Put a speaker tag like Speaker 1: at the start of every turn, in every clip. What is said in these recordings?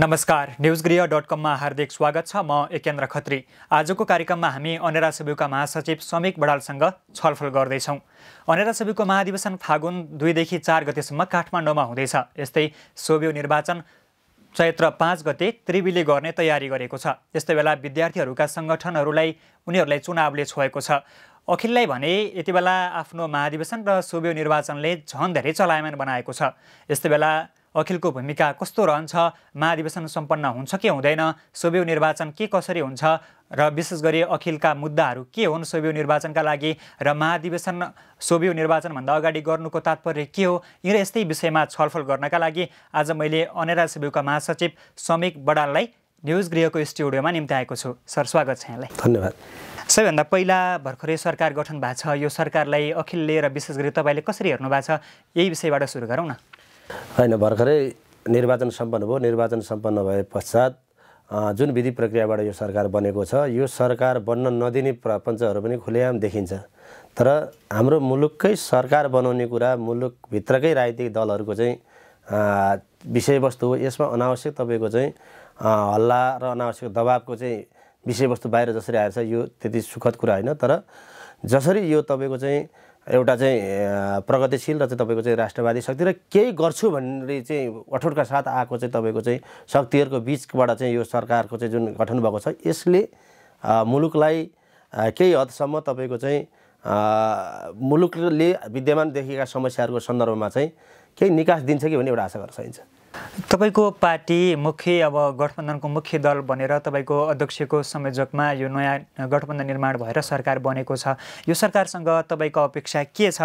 Speaker 1: नमस्कार गृह डट कममा हार्दिक स्वागत छ म एकेन्द्र खत्री आजको कार्यक्रममा हामी अनेरा सेव्यूका महासचिव समीक बडालसँग छलफल गर्दैछौँ अनेरा सेव्यूको महाधिवेशन फागुन दुईदेखि चार गतेसम्म काठमाडौँमा हुँदैछ यस्तै सोभियो निर्वाचन चैत्र पाँच गते त्रिवीले गर्ने तयारी गरेको छ त्यस्तै बेला विद्यार्थीहरूका सङ्गठनहरूलाई उनीहरूलाई चुनावले छोएको छ अखिललाई भने यति बेला आफ्नो महाधिवेशन र सोभियो निर्वाचनले झन् धेरै चलायमान बनाएको छ यस्तै बेला अखिलको भूमिका कस्तो रहन्छ महाधिवेशन सम्पन्न हुन्छ कि हुँदैन सोभि निर्वाचन के कसरी हुन्छ र विशेष गरी अखिलका मुद्दाहरू के हुन् सोभि निर्वाचनका लागि र महाधिवेशन सोभि निर्वाचनभन्दा अगाडि गर्नुको तात्पर्य के हो यी र यस्तै विषयमा छलफल गर्नका लागि आज मैले अनेरा सोभ्यका महासचिव समीक बडाललाई न्युज गृहको स्टुडियोमा निम्ति आएको छु सर स्वागत छ यहाँलाई धन्यवाद सबैभन्दा पहिला भर्खरै सरकार गठन भएको छ यो सरकारलाई अखिलले र विशेष गरी तपाईँले कसरी हेर्नु भएको छ यही विषयबाट सुरु गरौँ न
Speaker 2: होइन भर्खरै निर्वाचन सम्पन्न भयो निर्वाचन सम्पन्न भए पश्चात जुन विधि प्रक्रियाबाट यो सरकार बनेको छ यो सरकार बन्न नदिने प्रपञ्चहरू पनि खुलेआम देखिन्छ तर हाम्रो मुलुककै सरकार बनाउने कुरा मुलुकभित्रकै राजनीतिक दलहरूको चाहिँ विषयवस्तु हो यसमा अनावश्यक तपाईँको चाहिँ हल्ला र अनावश्यक दबावको चाहिँ विषयवस्तु बाहिर जसरी आएछ यो त्यति सुखद कुरा होइन तर जसरी यो तपाईँको चाहिँ एउटा चाहिँ प्रगतिशील र चाहिँ तपाईँको चाहिँ राष्ट्रवादी शक्ति र केही गर्छु भन्ने चाहिँ अठोटका साथ आएको चाहिँ तपाईँको चाहिँ शक्तिहरूको बिचबाट चाहिँ यो सरकारको चाहिँ जुन गठन भएको छ यसले मुलुकलाई केही हदसम्म तपाईँको चाहिँ मुलुकले विद्यमान देखेका समस्याहरूको सन्दर्भमा चाहिँ केही निकास दिन्छ कि भन्ने एउटा आशा गर्न सकिन्छ
Speaker 1: तपाईँको पार्टी मुख्य अब गठबन्धनको मुख्य दल भनेर तपाईँको अध्यक्षको संयोजकमा यो नयाँ गठबन्धन निर्माण भएर सरकार बनेको छ यो सरकारसँग तपाईँको अपेक्षा के छ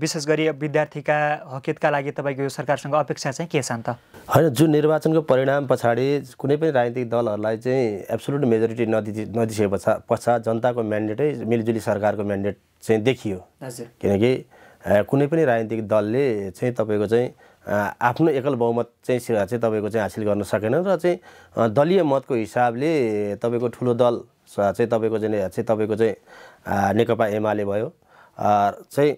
Speaker 1: विशेष गरी विद्यार्थीका हकितका लागि तपाईँको यो सरकारसँग अपेक्षा चाहिँ के छ अन्त
Speaker 2: होइन जुन निर्वाचनको परिणाम पछाडि कुनै पनि राजनीतिक दलहरूलाई चाहिँ एब्सोल्युट मेजोरिटी नदि नदिसके पछा पश्चात जनताको म्यान्डेटै मिलिजुली सरकारको म्यान्डेट चाहिँ देखियो किनकि कुनै पनि राजनीतिक दलले चाहिँ तपाईँको चाहिँ आफ्नो एकल बहुमत चाहिँ चाहिँ तपाईँको चाहिँ हासिल गर्न सकेन र चाहिँ दलीय मतको हिसाबले तपाईँको ठुलो दल चाहिँ तपाईँको चाहिँ चाहिँ तपाईँको चाहिँ नेकपा एमाले भयो चाहिँ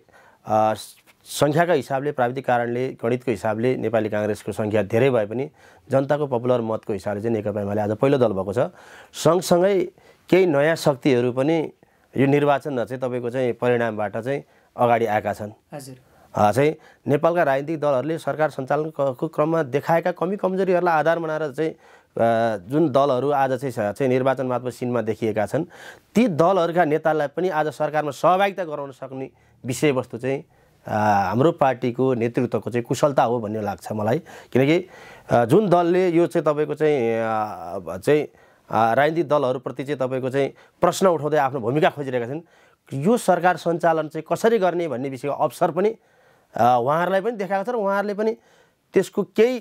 Speaker 2: सङ्ख्याका हिसाबले प्राविधिक कारणले गणितको हिसाबले नेपाली काङ्ग्रेसको सङ्ख्या धेरै भए पनि जनताको पपुलर मतको हिसाबले चाहिँ नेकपा एमाले आज पहिलो दल भएको छ सँगसँगै केही नयाँ शक्तिहरू पनि यो निर्वाचनमा चाहिँ तपाईँको चाहिँ परिणामबाट चाहिँ अगाडि आएका छन् हजुर चाहिँ नेपालका राजनीतिक दलहरूले सरकार सञ्चालनको क्रममा देखाएका कमी कमजोरीहरूलाई आधार बनाएर चाहिँ जुन दलहरू आज चाहिँ चाहिँ निर्वाचन मात्र सिनमा देखिएका छन् ती दलहरूका नेतालाई पनि आज सरकारमा सहभागिता गराउन सक्ने विषयवस्तु चाहिँ हाम्रो पार्टीको नेतृत्वको चाहिँ कुशलता हो भन्ने लाग्छ मलाई किनकि जुन दलले यो चाहिँ तपाईँको चाहिँ चाहिँ राजनीतिक दलहरूप्रति चाहिँ तपाईँको चाहिँ प्रश्न उठाउँदै आफ्नो भूमिका खोजिरहेका छन् यो सरकार सञ्चालन चाहिँ कसरी गर्ने भन्ने विषयको अवसर पनि उहाँहरूलाई पनि देखाएको छ र उहाँहरूले पनि त्यसको केही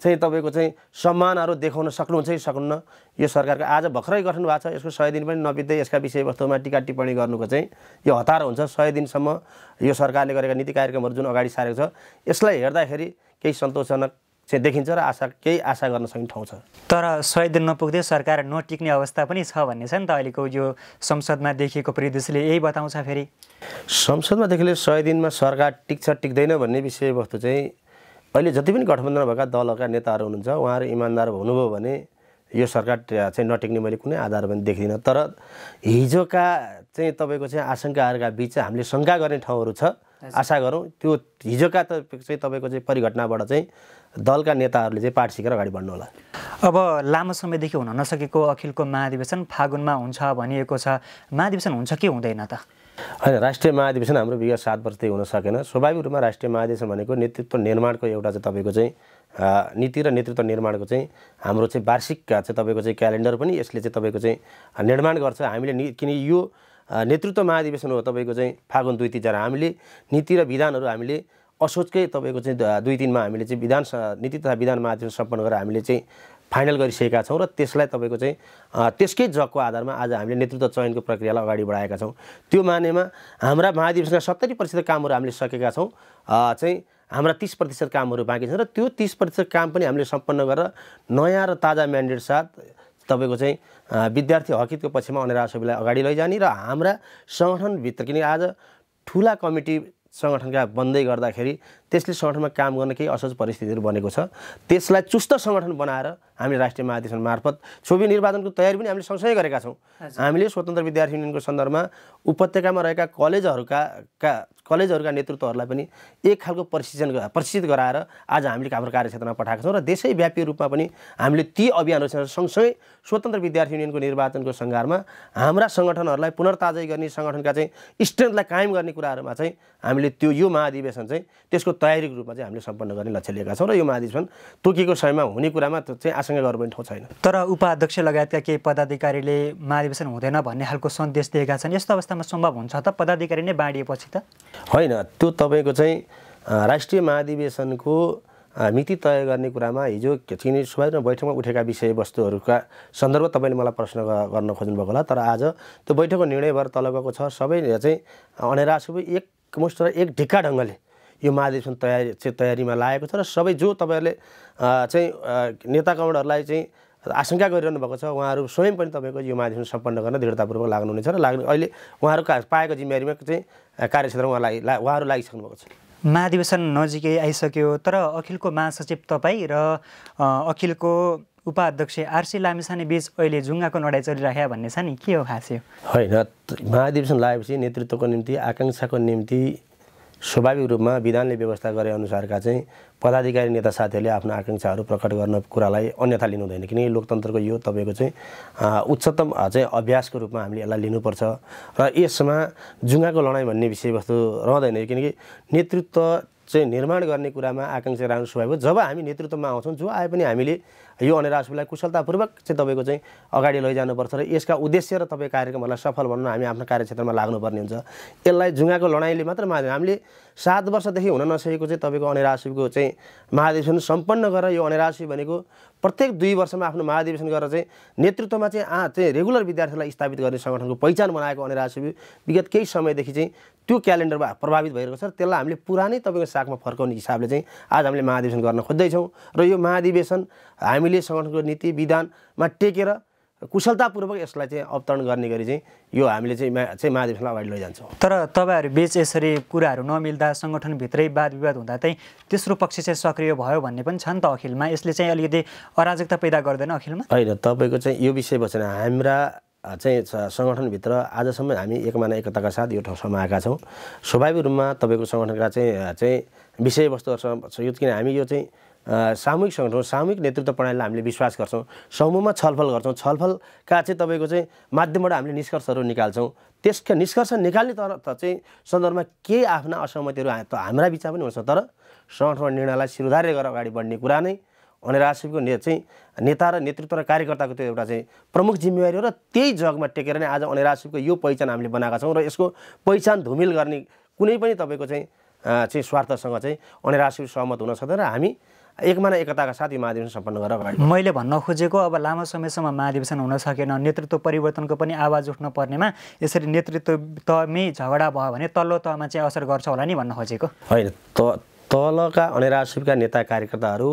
Speaker 2: चाहिँ तपाईँको चाहिँ सम्मानहरू देखाउन सक्नुहुन्छ कि सक्नुहुन्न यो सरकारको आज भर्खरै गठन भएको छ यसको सय दिन पनि नबित्दै यसका विषयवस्तुमा टिका टिप्पणी गर्नुको चाहिँ यो हतार हुन्छ सय दिनसम्म यो सरकारले गरेका नीति कार्यक्रमहरू जुन अगाडि सारेको छ यसलाई हेर्दाखेरि केही सन्तोषजनक चाहिँ देखिन्छ र आशा केही आशा गर्न सक्ने ठाउँ छ
Speaker 1: तर सय दिन नपुग्दै सरकार नटिक्ने अवस्था पनि छ भन्ने छ नि त अहिलेको यो संसदमा देखिएको परिदृश्यले यही बताउँछ फेरि
Speaker 2: संसदमा देखिले
Speaker 1: सय दिनमा सरकार
Speaker 2: टिक्छ टिक्दैन भन्ने विषयवस्तु चाहिँ अहिले जति पनि गठबन्धन भएका दलहरूका नेताहरू हुनुहुन्छ उहाँहरू इमान्दार हुनुभयो भने यो सरकार चाहिँ नटिक्ने मैले कुनै आधार पनि देख्दिनँ तर हिजोका चाहिँ तपाईँको चाहिँ आशङ्काहरूका बिच हामीले शङ्का गर्ने ठाउँहरू छ आशा गरौँ त्यो हिजोका त चाहिँ तपाईँको चाहिँ परिघटनाबाट चाहिँ दलका नेताहरूले चाहिँ पाठ सिकेर अगाडि बढ्नु
Speaker 1: होला अब लामो समयदेखि हुन नसकेको अखिलको महाधिवेशन फागुनमा हुन्छ भनिएको छ महाधिवेशन हुन्छ कि हुँदैन त
Speaker 2: होइन राष्ट्रिय महाधिवेशन हाम्रो विगत सात वर्षदेखि हुन सकेन स्वाभाविक रूपमा राष्ट्रिय महाधिवेशन भनेको नेतृत्व निर्माणको एउटा चाहिँ तपाईँको चाहिँ नीति र नेतृत्व निर्माणको चाहिँ हाम्रो चाहिँ वार्षिक चाहिँ तपाईँको चाहिँ क्यालेन्डर पनि यसले चाहिँ तपाईँको चाहिँ निर्माण गर्छ हामीले किन यो नेतृत्व महाधिवेशन हो तपाईँको चाहिँ फागुन दुई तिनजना हामीले नीति र विधानहरू हामीले असोजकै तपाईँको चाहिँ दुई तिनमा हामीले चाहिँ विधान नीति तथा विधान महाधिवेशन सम्पन्न गरेर हामीले चाहिँ फाइनल गरिसकेका छौँ र त्यसलाई तपाईँको चाहिँ त्यसकै जगको आधारमा आज हामीले नेतृत्व चयनको प्रक्रियालाई अगाडि बढाएका छौँ त्यो मानेमा हाम्रा महाधिवेशनका सत्तरी प्रतिशत कामहरू हामीले सकेका छौँ चाहिँ हाम्रा तिस प्रतिशत कामहरू बाँकी छन् र त्यो तिस प्रतिशत काम पनि हामीले सम्पन्न गरेर नयाँ र ताजा म्यान्डेट साथ तपाईँको चाहिँ विद्यार्थी हकितको पक्षमा अनेरा सबैलाई अगाडि लैजाने र हाम्रा सङ्गठनभित्र किनकि आज ठुला कमिटी सङ्गठनका बन्दै गर्दाखेरि त्यसले सङ्गठनमा काम गर्न केही असहज परिस्थितिहरू बनेको छ त्यसलाई चुस्त सङ्गठन बनाएर हामीले राष्ट्रिय महाधिवेशन मार्फत छोबी निर्वाचनको तयारी पनि हामीले सँगसँगै गरेका छौँ हामीले स्वतन्त्र विद्यार्थी युनियनको सन्दर्भमा उपत्यकामा रहेका कलेजहरूका का कलेजहरूका नेतृत्वहरूलाई पनि एक खालको प्रशिक्षण प्रशिक्षित गराएर आज हामीले हाम्रो कार्यक्षेत्रमा पठाएका छौँ र देशैव्यापी रूपमा पनि हामीले ती अभियानहरूसँग सँगसँगै स्वतन्त्र विद्यार्थी युनियनको निर्वाचनको सङ्घारमा हाम्रा सङ्गठनहरूलाई पुनर्ताजै गर्ने सङ्गठनका चाहिँ स्ट्रेन्थलाई कायम गर्ने कुराहरूमा चाहिँ हामीले त्यो यो महाधिवेशन चाहिँ त्यसको तयारीको रूपमा चाहिँ हामीले सम्पन्न गर्ने लक्ष्य लिएका छौँ र यो महाधिवेशन तोकेको समयमा हुने कुरामा
Speaker 1: चाहिँ गर्नु गर्नुपर्ने ठाउँ छैन तर उपाध्यक्ष लगायतका केही पदाधिकारीले महाधिवेशन हुँदैन भन्ने खालको सन्देश दिएका छन् यस्तो अवस्थामा सम्भव हुन्छ त पदाधिकारी नै बाँडिएपछि त
Speaker 2: होइन त्यो तपाईँको चाहिँ राष्ट्रिय महाधिवेशनको मिति तय गर्ने कुरामा हिजो चिनी सुभाषमा बैठकमा उठेका विषयवस्तुहरूका सन्दर्भ तपाईँले मलाई प्रश्न गर्न खोज्नुभएको होला तर आज त्यो बैठकको निर्णय भएर तल गएको छ सबै चाहिँ अनेरा सबै एकमुष्ट र एक ढिक्का ढङ्गले यो महाधिवेशन तयारी चाहिँ तयारीमा लागेको छ र सबै जो तपाईँहरूले चाहिँ नेता चाहिँ आशंका गरिरहनु भएको छ उहाँहरू स्वयं पनि तपाईँको यो महाधिवेशन सम्पन्न गर्न दृढतापूर्वक लाग्नुहुनेछ र लाग्नु अहिले उहाँहरू पाएको जिम्मेवारीमा चाहिँ कार्यक्षेत्र उहाँलाई उहाँहरू लागिसक्नु भएको छ
Speaker 1: महाधिवेशन नजिकै आइसक्यो तर अखिलको महासचिव तपाईँ र अखिलको उपाध्यक्ष आरसी लामिसाने बिच अहिले झुङ्गाको लडाइँ चलिराख्या भन्ने छ नि के हो खास
Speaker 2: होइन महाधिवेशन लागेपछि नेतृत्वको निम्ति आकाङ्क्षाको निम्ति स्वाभाविक रूपमा विधानले व्यवस्था गरे अनुसारका चाहिँ पदाधिकारी नेता साथीहरूले आफ्नो आकाङ्क्षाहरू प्रकट गर्ने कुरालाई अन्यथा लिनु हुँदैन किनकि लोकतन्त्रको यो तपाईँको चाहिँ उच्चतम चाहिँ अभ्यासको रूपमा हामीले यसलाई लिनुपर्छ र यसमा जुङ्गाको लडाइँ भन्ने विषयवस्तु रहँदैन किनकि नेतृत्व चाहिँ निर्माण गर्ने कुरामा आकाङ्क्षा राख्नु स्वाभाविक जब हामी नेतृत्वमा आउँछौँ जो आए पनि हामीले यो अनिराशुलाई कुशलतापूर्वक चाहिँ तपाईँको चाहिँ अगाडि लैजानुपर्छ र यसका उद्देश्य र तपाईँ कार्यक्रमहरूलाई सफल बनाउन हामी आफ्नो कार्यक्षेत्रमा लाग्नुपर्ने हुन्छ यसलाई जुङ्गाको लडाइँले मात्र माध्यम हामीले सात वर्षदेखि हुन नसकेको चाहिँ तपाईँको अनिराशिको चाहिँ महाधिवेशन सम्पन्न गरेर यो अनिराशि भनेको प्रत्येक दुई वर्षमा आफ्नो महाधिवेशन गरेर चाहिँ नेतृत्वमा चाहिँ आ चाहिँ रेगुलर विद्यार्थीलाई स्थापित गर्ने सङ्गठनको पहिचान बनाएको अनि राजसेवी विगत केही समयदेखि चाहिँ त्यो क्यालेन्डरमा प्रभावित भइरहेको छ त्यसलाई हामीले पुरानै तपाईँको सागमा फर्काउने हिसाबले चाहिँ आज हामीले महाधिवेशन गर्न खोज्दैछौँ र यो महाधिवेशन हामीले सङ्गठनको नीति विधानमा टेकेर कुशलतापूर्वक यसलाई चाहिँ अवतरण गर्ने गरी चाहिँ यो हामीले चाहिँ मा चाहिँ महाधिवेशनलाई अगाडि लैजान्छौँ
Speaker 1: तर तपाईँहरू बिच यसरी कुराहरू नमिल्दा सङ्गठनभित्रै वाद विवाद हुँदा चाहिँ तेस्रो पक्ष चाहिँ सक्रिय भयो भन्ने पनि छ नि त अखिलमा यसले चाहिँ अलिकति अराजकता पैदा गर्दैन अखिलमा
Speaker 2: होइन तपाईँको चाहिँ यो विषय बचेन हाम्रा चाहिँ सङ्गठनभित्र आजसम्म हामी एकमाना एकताका साथ यो ठाउँसम्म आएका छौँ स्वाभाविक रूपमा तपाईँको सङ्गठनका चाहिँ चाहिँ विषयवस्तुहरूसँग यो किन हामी यो चाहिँ सामूहिक सङ्गठन सामूहिक नेतृत्व प्रणालीलाई हामीले विश्वास गर्छौँ समूहमा छलफल गर्छौँ छलफलका चाहिँ तपाईँको चाहिँ माध्यमबाट हामीले निष्कर्षहरू निकाल्छौँ त्यसका निष्कर्ष निकाल्ने तर चाहिँ सन्दर्भमा केही आफ्ना असहमतिहरू हाम्रा विचार पनि हुन्छ तर सङ्गठनमा निर्णयलाई सिरुधार्य गरेर अगाडि बढ्ने कुरा नै अनिराशिवको ने चाहिँ नेता र नेतृत्व र कार्यकर्ताको त्यो एउटा चाहिँ प्रमुख जिम्मेवारी हो र त्यही जगमा टेकेर नै आज अनिराशिको यो पहिचान हामीले बनाएका छौँ र यसको पहिचान धुमिल गर्ने कुनै पनि तपाईँको चाहिँ चाहिँ स्वार्थसँग चाहिँ अनिराशिको सहमत हुन सक्दैन र हामी एकमाना एकताका साथ यो महाधिवेशन सम्पन्न गरेर
Speaker 1: मैले भन्न खोजेको अब लामो समयसम्म महाधिवेशन हुन सकेन नेतृत्व परिवर्तनको पनि आवाज उठ्न पर्नेमा यसरी नेतृत्व तमै झगडा भयो भने तल्लो तहमा चाहिँ असर गर्छ होला नि भन्न खोजेको
Speaker 2: होइन त तलका अनेराशिवका नेता कार्यकर्ताहरू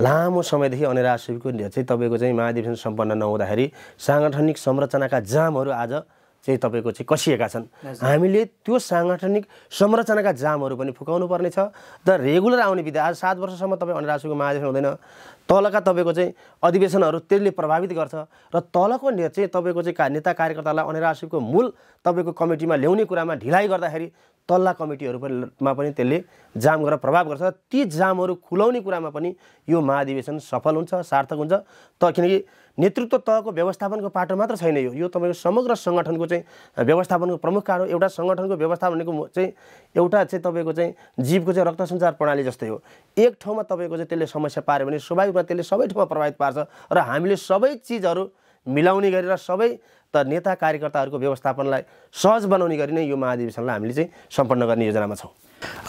Speaker 2: लामो समयदेखि अनेराशिवको चाहिँ तपाईँको चाहिँ महाधिवेशन सम्पन्न नहुँदाखेरि साङ्गठनिक संरचनाका जामहरू आज चाहिँ तपाईँको चाहिँ कसिएका छन् हामीले त्यो साङ्गठनिक संरचनाका जामहरू पनि फुकाउनु पर्नेछ र रेगुलर आउने विधा आज सात वर्षसम्म तपाईँ अनिरासुको महाधिवेशन हुँदैन तलका तपाईँको चाहिँ अधिवेशनहरू त्यसले प्रभावित गर्छ र तलको ने चाहिँ तपाईँको चाहिँ का नेता कार्यकर्तालाई अनिरासुको मूल तपाईँको कमिटीमा ल्याउने कुरामा ढिलाइ गर्दाखेरि तल्ला कमिटीहरू पनिमा पनि त्यसले जाम गरेर प्रभाव गर्छ ती जामहरू खुलाउने कुरामा पनि यो महाधिवेशन सफल हुन्छ सार्थक हुन्छ त किनकि नेतृत्व तहको व्यवस्थापनको पाटो मात्र छैन यो यो तपाईँको समग्र सङ्गठनको चाहिँ व्यवस्थापनको प्रमुख कारण एउटा सङ्गठनको व्यवस्थापन भनेको चाहिँ एउटा चाहिँ तपाईँको चाहिँ जीवको चाहिँ रक्त सञ्चार प्रणाली जस्तै हो एक ठाउँमा तपाईँको चाहिँ त्यसले समस्या पार्यो भने स्वाभाविक रूपमा त्यसले सबै ठाउँमा प्रभावित पार्छ र हामीले सबै चिजहरू मिलाउने गरेर सबै त नेता कार्यकर्ताहरूको व्यवस्थापनलाई सहज बनाउने गरी नै यो महाधिवेशनलाई हामीले चाहिँ सम्पन्न गर्ने योजनामा छौँ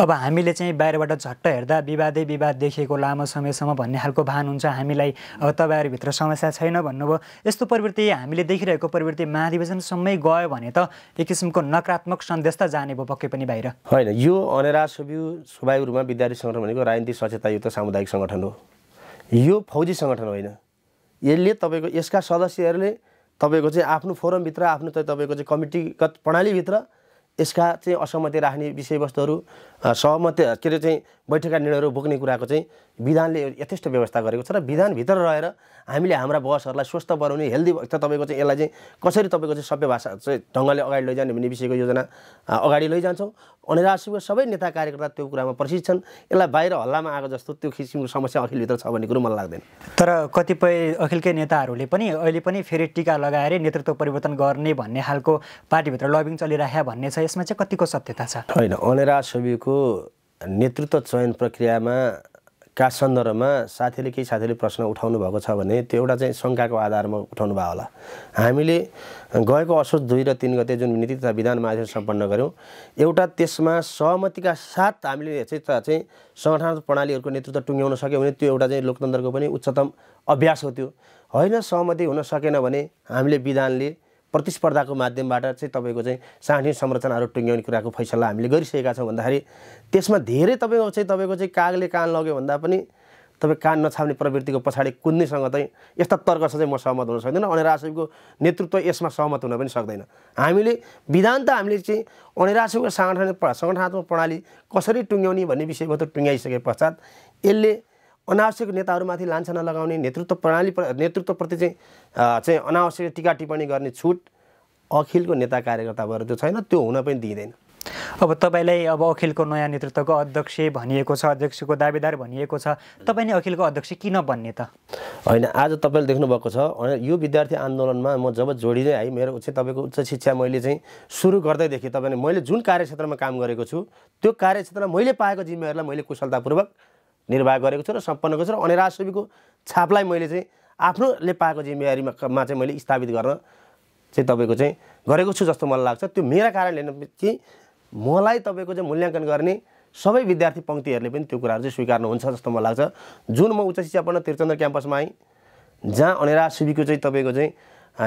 Speaker 1: अब हामीले चाहिँ बाहिरबाट झट्ट हेर्दा विवादै विवाद देखिएको लामो समयसम्म भन्ने खालको भान हुन्छ हामीलाई अब तपाईँहरूभित्र समस्या छैन भन्नुभयो यस्तो प्रवृत्ति हामीले देखिरहेको प्रवृत्ति महाधिवेशनसम्मै गयो भने त एक किसिमको नकारात्मक सन्देश त जाने भयो पक्कै पनि बाहिर
Speaker 2: होइन यो अनेरा सुबिउ स्वाभाविक रूपमा विद्यार्थी सङ्गठन भनेको राजनीतिक युक्त सामुदायिक सङ्गठन हो यो फौजी सङ्गठन होइन यसले तपाईँको यसका सदस्यहरूले तपाईँको चाहिँ आफ्नो फोरमभित्र आफ्नो तपाईँको चाहिँ कमिटी प्रणालीभित्र यसका चाहिँ असहमति राख्ने विषयवस्तुहरू सहमति के अरे चाहिँ बैठकका निर्णयहरू बोक्ने कुराको चाहिँ विधानले यथेष्ट व्यवस्था गरेको छ र विधानभित्र रहेर हामीले हाम्रा बसहरूलाई स्वस्थ बनाउने हेल्दी त तपाईँको चाहिँ यसलाई चाहिँ कसरी तपाईँको चाहिँ सभ्य भाषा चाहिँ ढङ्गले अगाडि लैजाने भन्ने विषयको योजना अगाडि लैजान्छौँ अनिराशीको सबै नेता कार्यकर्ता त्यो कुरामा प्रशिक्षण छन् यसलाई बाहिर हल्लामा आएको जस्तो त्यो किसिमको समस्या अखिलभित्र छ भन्ने कुरो मलाई लाग्दैन
Speaker 1: तर कतिपय अखिलकै नेताहरूले पनि अहिले पनि फेरि टिका लगाएर नेतृत्व परिवर्तन गर्ने भन्ने खालको पार्टीभित्र लबिङ चलिरहे भन्ने छ यसमा चाहिँ कतिको सत्यता छ
Speaker 2: होइन अनिराशको नेतृत्व चयन प्रक्रियामा का सन्दर्भमा साथीले केही साथीले प्रश्न उठाउनु भएको छ भने त्यो एउटा चाहिँ शङ्काको आधारमा उठाउनु भयो होला हामीले गएको असोज दुई र तिन गते जुन नीति तथा विधान माध्यम सम्पन्न गऱ्यौँ एउटा त्यसमा सहमतिका साथ हामीले चाहिँ चाहिँ सङ्गठन प्रणालीहरूको नेतृत्व टुङ्ग्याउन सक्यो भने त्यो एउटा चाहिँ लोकतन्त्रको पनि उच्चतम अभ्यास हो त्यो होइन सहमति हुन सकेन भने हामीले विधानले प्रतिस्पर्धाको माध्यमबाट चाहिँ तपाईँको चाहिँ साँठी संरचनाहरू टुङ्ग्याउने कुराको फैसला हामीले गरिसकेका छौँ भन्दाखेरि त्यसमा धेरै तपाईँको चाहिँ तपाईँको चाहिँ कागले कान लग्यो भन्दा पनि तपाईँ कान नछाप्ने प्रवृत्तिको पछाडि कुद्नेसँग चाहिँ यस्ता तर्क चाहिँ म सहमत हुन सक्दिनँ अनेरासुको नेतृत्व यसमा सहमत हुन पनि सक्दैन हामीले विधान त हामीले चाहिँ अनेरासुको साङ्गठनिक सङ्गठनात्मक प्रणाली कसरी टुङ्ग्याउने भन्ने विषयमा त टुङ्ग्याइसके पश्चात यसले अनावश्यक नेताहरूमाथि लान्छना लगाउने नेतृत्व प्रणाली नेतृत्वप्रति चाहिँ चाहिँ अनावश्यक टिका टिप्पणी गर्ने छुट अखिलको नेता कार्यकर्ता
Speaker 1: कार्यकर्ताबाट त्यो छैन त्यो
Speaker 2: हुन पनि दिइँदैन
Speaker 1: अब तपाईँलाई अब अखिलको नयाँ नेतृत्वको अध्यक्ष भनिएको छ अध्यक्षको दावेदार भनिएको छ तपाईँ नै अखिलको अध्यक्ष किन भन्ने त
Speaker 2: होइन आज तपाईँले देख्नुभएको छ यो विद्यार्थी आन्दोलनमा म जब जोडिँदै आएँ मेरो चाहिँ तपाईँको उच्च शिक्षा मैले चाहिँ सुरु गर्दैदेखि तपाईँले मैले जुन कार्यक्षेत्रमा काम गरेको छु त्यो कार्यक्षेत्रमा मैले पाएको जिम्मेवारीलाई मैले कुशलतापूर्वक निर्वाह गरेको छु र सम्पन्न गरेको छु र अनेराश्रमीको छापलाई मैले चाहिँ आफ्नोले पाएको जिम्मेवारीमा चाहिँ मैले स्थापित गर्न चाहिँ तपाईँको चाहिँ गरेको छु जस्तो मलाई लाग्छ त्यो मेरा कारणले चाहिँ मलाई तपाईँको चाहिँ मूल्याङ्कन गर्ने सबै विद्यार्थी पङ्क्तिहरूले पनि त्यो कुराहरू चाहिँ स्वीकार्नुहुन्छ जस्तो मलाई लाग्छ जुन म उच्च शिक्षा पढ्न त्रिचन्द्र क्याम्पसमा आएँ जहाँ अनेरा सुबीको चाहिँ तपाईँको चाहिँ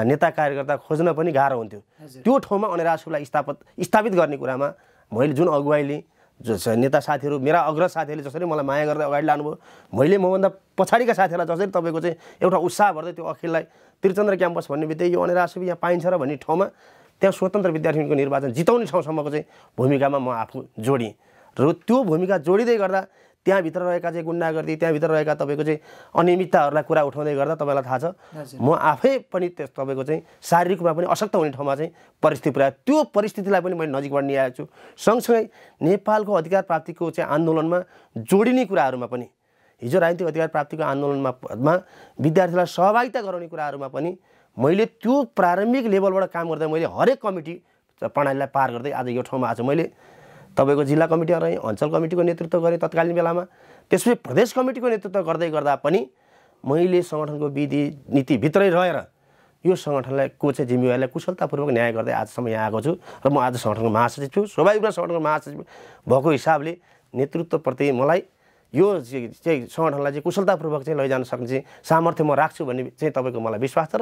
Speaker 2: नेता कार्यकर्ता खोज्न पनि गाह्रो हुन्थ्यो त्यो ठाउँमा अनेरा स्थापित स्थापित गर्ने कुरामा मैले जुन अगुवाई लिएँ नेता साथीहरू मेरा अग्र साथीहरूले जसरी मलाई माया गर्दै अगाडि लानुभयो मैले मभन्दा पछाडिका साथीहरूलाई जसरी तपाईँको चाहिँ एउटा उत्साह भर्दै त्यो अखिललाई त्रिचन्द्र क्याम्पस भन्ने बित्तिकै यो अनेरासुपी यहाँ पाइन्छ र भन्ने ठाउँमा त्यहाँ स्वतन्त्र विद्यार्थीको निर्वाचन जिताउने ठाउँसम्मको चाहिँ भूमिकामा म आफू जोडेँ र त्यो भूमिका जोडिँदै गर्दा त्यहाँभित्र रहेका चाहिँ गुन्डागर्दी त्यहाँभित्र रहेका तपाईँको चाहिँ अनियमितताहरूलाई कुरा उठाउँदै गर्दा तपाईँलाई थाहा छ म आफै पनि त्यस तपाईँको चाहिँ शारीरिक रूपमा पनि अशक्त हुने ठाउँमा चाहिँ परिस्थिति पुऱ्यायो त्यो परिस्थितिलाई पनि मैले नजिकबाट निहाएको छु सँगसँगै नेपालको अधिकार प्राप्तिको चाहिँ आन्दोलनमा जोडिने कुराहरूमा पनि हिजो राजनीतिक अधिकार प्राप्तिको आन्दोलनमा विद्यार्थीलाई सहभागिता गराउने कुराहरूमा पनि मैले त्यो प्रारम्भिक लेभलबाट काम गर्दा मैले हरेक कमिटी प्रणालीलाई पार गर्दै आज यो ठाउँमा आज मैले तपाईँको जिल्ला कमिटी रहेँ अञ्चल कमिटीको नेतृत्व गरेँ तत्कालीन बेलामा त्यसपछि प्रदेश कमिटीको नेतृत्व गर्दै गर्दा पनि मैले सङ्गठनको विधि नीतिभित्रै रहेर यो सङ्गठनलाई को चाहिँ जिम्मेवारीलाई कुशलतापूर्वक न्याय गर्दै आजसम्म यहाँ आएको छु र म आज सङ्गठनको महासचिव छु स्वाभाविक रूपमा सङ्गठनको महासचिव भएको हिसाबले नेतृत्वप्रति मलाई यो चाहिँ सङ्गठनलाई चाहिँ कुशलतापूर्वक चाहिँ लैजान सक्ने चाहिँ सामर्थ्य म राख्छु भन्ने चाहिँ तपाईँको मलाई विश्वास छ र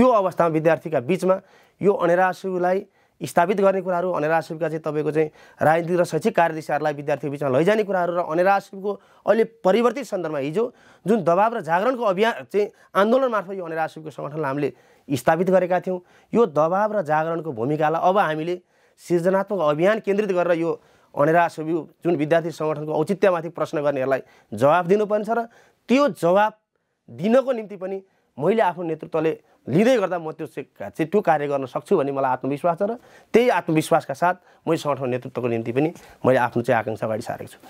Speaker 2: त्यो अवस्थामा विद्यार्थीका बिचमा यो अनिरासुलाई स्थापित गर्ने कुराहरू अनेराशिपका चाहिँ तपाईँको चाहिँ राजनीतिक र शैक्षिक कार्यदिशाहरूलाई विद्यार्थी बिचमा लैजाने कुराहरू र अनेराशिपको अहिले परिवर्तित सन्दर्भमा हिजो जुन दबाब र जागरणको अभियान चाहिँ आन्दोलन मार्फत यो अनेराशिपको सङ्गठनलाई हामीले स्थापित गरेका थियौँ यो दबाब र जागरणको भूमिकालाई अब हामीले सृजनात्मक अभियान केन्द्रित गरेर यो अनेराशिपी जुन विद्यार्थी सङ्गठनको औचित्यमाथि प्रश्न गर्नेहरूलाई जवाब दिनुपर्नेछ र त्यो जवाब दिनको निम्ति पनि मैले आफ्नो नेतृत्वले लिँदै गर्दा म त्यो चाहिँ त्यो कार्य गर्न सक्छु भन्ने मलाई आत्मविश्वास छ र त्यही आत्मविश्वासका साथ म सङ्गठन नेतृत्वको निम्ति पनि मैले आफ्नो चाहिँ आकाङ्क्षा अगाडि सारेको छु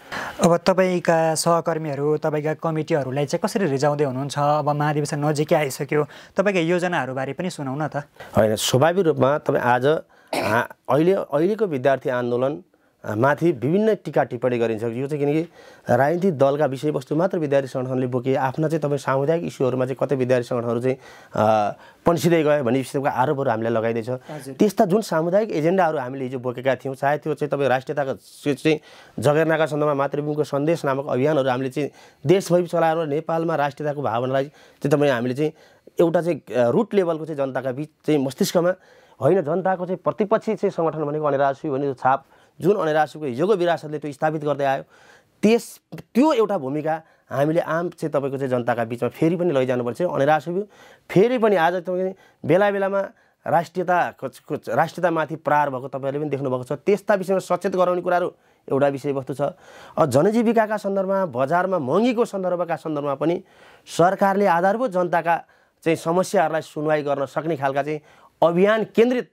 Speaker 1: अब तपाईँका सहकर्मीहरू तपाईँका कमिटीहरूलाई चाहिँ कसरी रिजाउँदै हुनुहुन्छ अब महाधिवेशन नजिकै आइसक्यो तपाईँका योजनाहरूबारे पनि सुनाउन त
Speaker 2: होइन स्वाभाविक रूपमा तपाईँ आज अहिले अहिलेको विद्यार्थी आन्दोलन माथि विभिन्न टिका टिप्पणी गरिन्छ यो चाहिँ किनकि राजनीतिक दलका विषयवस्तु मात्र विद्यार्थी सङ्गठनले बोके आफ्ना चाहिँ तपाईँ सामुदायिक इस्युहरूमा चाहिँ कतै विद्यार्थी सङ्गठनहरू चाहिँ पन्सिँदै गयो भन्ने किसिमको आरोपहरू हामीलाई लगाइँदैछ त्यस्ता जुन सामुदायिक एजेन्डाहरू हामीले हिजो बोकेका थियौँ चाहे त्यो चाहिँ तपाईँ राष्ट्रियताको चाहिँ जगेर्नाका सन्दर्भमा मातृभूमिको सन्देश नामक अभियानहरू हामीले चाहिँ देशभरि चलाएर नेपालमा राष्ट्रियताको भावनालाई चाहिँ तपाईँ हामीले चाहिँ एउटा चाहिँ रुट लेभलको चाहिँ जनताका बिच चाहिँ मस्तिष्कमा होइन जनताको चाहिँ प्रतिपक्षी चाहिँ सङ्गठन भनेको अनिराजु भनेको छाप जुन अनिरासीको हिजोको विरासतले त्यो स्थापित गर्दै आयो त्यस त्यो एउटा भूमिका हामीले आम चाहिँ तपाईँको चाहिँ जनताका बिचमा फेरि पनि लैजानुपर्छ अनिरासी फेरि पनि आज तपाईँ बेला बेलामा राष्ट्रियता राष्ट्रियतामाथि प्रहार भएको तपाईँहरूले पनि देख्नुभएको छ त्यस्ता विषयमा सचेत गराउने कुराहरू एउटा विषयवस्तु छ जनजीविकाका सन्दर्भमा बजारमा महँगीको सन्दर्भका सन्दर्भमा पनि सरकारले आधारभूत जनताका चाहिँ समस्याहरूलाई सुनवाई गर्न सक्ने खालका चाहिँ अभियान केन्द्रित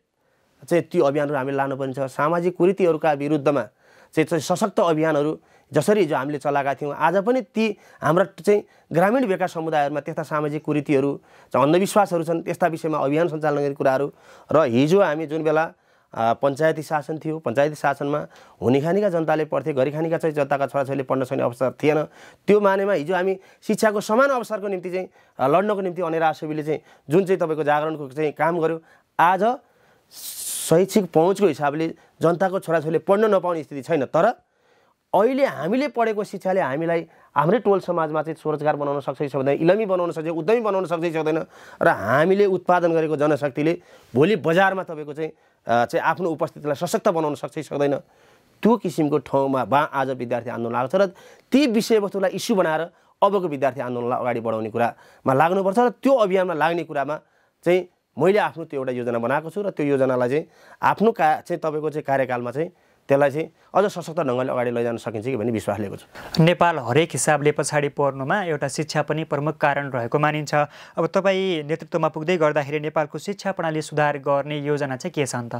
Speaker 2: चाहिँ त्यो अभियानहरू हामीले लानुपर्नेछ सामाजिक कुरीतिहरूका विरुद्धमा चाहिँ सशक्त अभियानहरू जसरी हिजो हामीले चलाएका थियौँ आज पनि ती हाम्रा चाहिँ ग्रामीण भएका समुदायहरूमा त्यस्ता सामाजिक कुरीतिहरू अन्धविश्वासहरू छन् त्यस्ता विषयमा अभियान सञ्चालन गर्ने कुराहरू र हिजो हामी जुन बेला पञ्चायती शासन थियो पञ्चायती शासनमा हुने खानेका जनताले पढ्थे घरिखानीका चाहिँ जनताका छोराछोरीले पढ्न सक्ने अवसर थिएन त्यो मानेमा हिजो हामी शिक्षाको समान अवसरको निम्ति चाहिँ लड्नको निम्ति अनेरा सुविले चाहिँ जुन चाहिँ तपाईँको जागरणको चाहिँ काम गर्यो आज शैक्षिक पहुँचको हिसाबले जनताको छोराछोरीले पढ्न नपाउने स्थिति छैन तर अहिले हामीले पढेको शिक्षाले हामीलाई हाम्रै टोल समाजमा चाहिँ स्वरोजगार बनाउन सक्छ कि सक्दैन इलमी बनाउन सक्छ उद्यमी बनाउन सक्छ कि सक्दैन र हामीले उत्पादन गरेको जनशक्तिले भोलि बजारमा तपाईँको चाहिँ चाहिँ आफ्नो उपस्थितिलाई सशक्त बनाउन सक्छ कि सक्दैन त्यो किसिमको ठाउँमा बा आज विद्यार्थी आन्दोलन लाग्छ र ती विषयवस्तुलाई इस्यु बनाएर अबको विद्यार्थी आन्दोलनलाई अगाडि बढाउने कुरामा लाग्नुपर्छ र त्यो अभियानमा लाग्ने कुरामा चाहिँ मैले आफ्नो त्यो एउटा योजना बनाएको छु र त्यो योजनालाई चाहिँ आफ्नो का चाहिँ तपाईँको चाहिँ कार्यकालमा चाहिँ त्यसलाई चाहिँ अझ सशक्त ढङ्गले अगाडि लैजान सकिन्छ कि भन्ने विश्वास लिएको
Speaker 1: छु नेपाल हरेक हिसाबले पछाडि पर्नुमा एउटा शिक्षा पनि प्रमुख कारण रहेको मानिन्छ अब तपाईँ नेतृत्वमा पुग्दै गर्दाखेरि नेपालको शिक्षा प्रणाली सुधार गर्ने योजना चाहिँ के छ अन्त